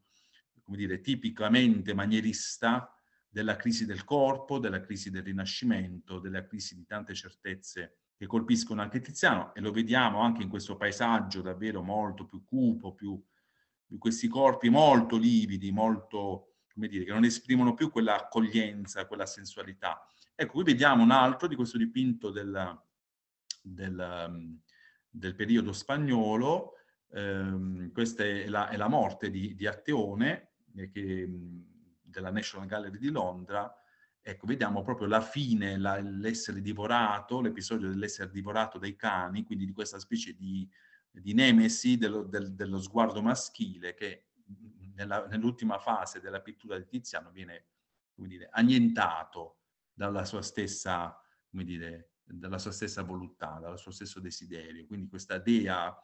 come dire, tipicamente manierista della crisi del corpo, della crisi del rinascimento, della crisi di tante certezze che colpiscono anche Tiziano e lo vediamo anche in questo paesaggio davvero molto più cupo, più, più questi corpi molto lividi, molto come dire, che non esprimono più quella accoglienza, quella sensualità. Ecco, qui vediamo un altro di questo dipinto del, del, um, del periodo spagnolo, eh, questa è la, è la, morte di, di Atteone, eh, che, mm, della National Gallery di Londra, ecco, vediamo proprio la fine, l'essere divorato, l'episodio dell'essere divorato dai cani, quindi di questa specie di, di nemesi dello, del, dello, sguardo maschile che nell'ultima fase della pittura di Tiziano viene dire, annientato dalla sua stessa, dire, dalla sua stessa volontà, dal suo stesso desiderio. Quindi questa dea eh,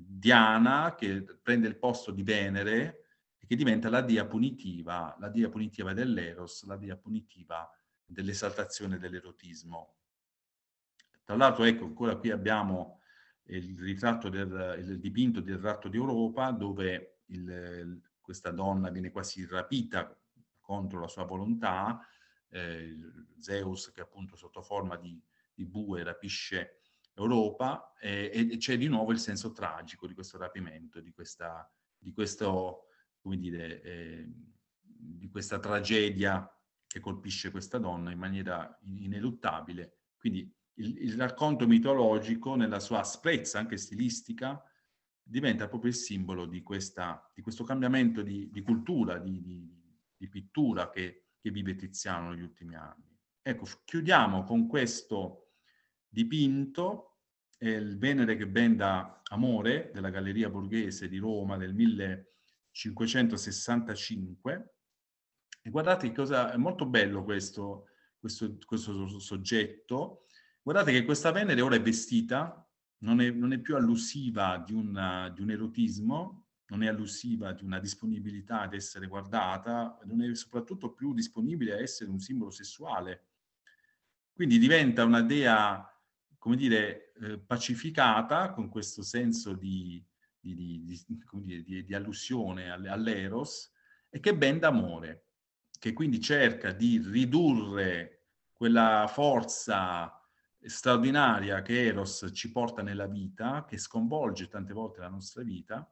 Diana che prende il posto di Venere e che diventa la dea punitiva, la dea punitiva dell'eros, la dea punitiva dell'esaltazione dell'erotismo. Tra l'altro, ecco, ancora qui abbiamo il ritratto del il dipinto del ratto di Europa, dove il, questa donna viene quasi rapita contro la sua volontà, eh, Zeus che appunto sotto forma di, di bue rapisce Europa eh, e c'è di nuovo il senso tragico di questo rapimento, di questa, di questo, come dire, eh, di questa tragedia che colpisce questa donna in maniera ineluttabile. Quindi il, il racconto mitologico nella sua asprezza anche stilistica diventa proprio il simbolo di, questa, di questo cambiamento di, di cultura, di, di pittura che, che, vive Tiziano negli ultimi anni. Ecco, chiudiamo con questo dipinto, eh, il Venere che benda amore della Galleria Borghese di Roma del 1565. E guardate che cosa è molto bello questo, questo, questo soggetto. Guardate che questa Venere ora è vestita non è, non è più allusiva di, una, di un erotismo, non è allusiva di una disponibilità ad essere guardata, non è soprattutto più disponibile a essere un simbolo sessuale. Quindi diventa una dea, come dire, eh, pacificata con questo senso di, di, di, di, di allusione all'eros e che ben d'amore, che quindi cerca di ridurre quella forza straordinaria che Eros ci porta nella vita, che sconvolge tante volte la nostra vita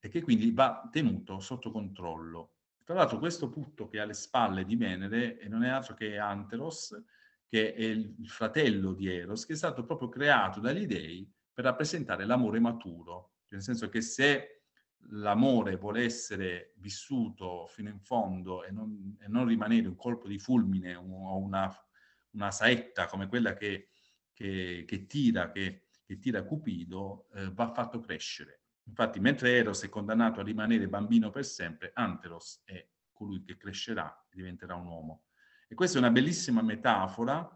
e che quindi va tenuto sotto controllo. Tra l'altro questo putto che ha alle spalle di Venere non è altro che Anteros, che è il fratello di Eros, che è stato proprio creato dagli dei per rappresentare l'amore maturo, cioè nel senso che se l'amore vuole essere vissuto fino in fondo e non, e non rimanere un colpo di fulmine o una, una saetta come quella che che, che tira, che, che, tira Cupido eh, va fatto crescere. Infatti, mentre Eros è condannato a rimanere bambino per sempre, Anteros è colui che crescerà e diventerà un uomo. E questa è una bellissima metafora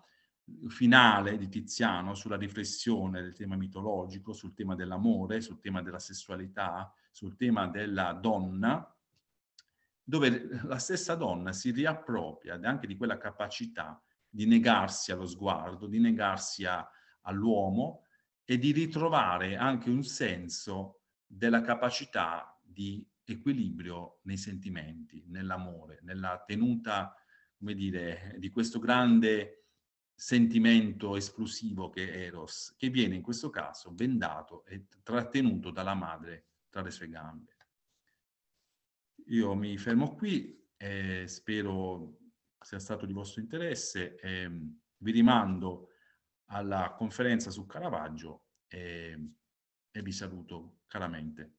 eh, finale di Tiziano sulla riflessione del tema mitologico, sul tema dell'amore, sul tema della sessualità, sul tema della donna, dove la stessa donna si riappropria anche di quella capacità di negarsi allo sguardo, di negarsi all'uomo e di ritrovare anche un senso della capacità di equilibrio nei sentimenti, nell'amore, nella tenuta, come dire, di questo grande sentimento esclusivo che è Eros, che viene in questo caso vendato e trattenuto dalla madre tra le sue gambe. Io mi fermo qui e spero sia stato di vostro interesse. Eh, vi rimando alla conferenza su Caravaggio e, ehm, e vi saluto caramente.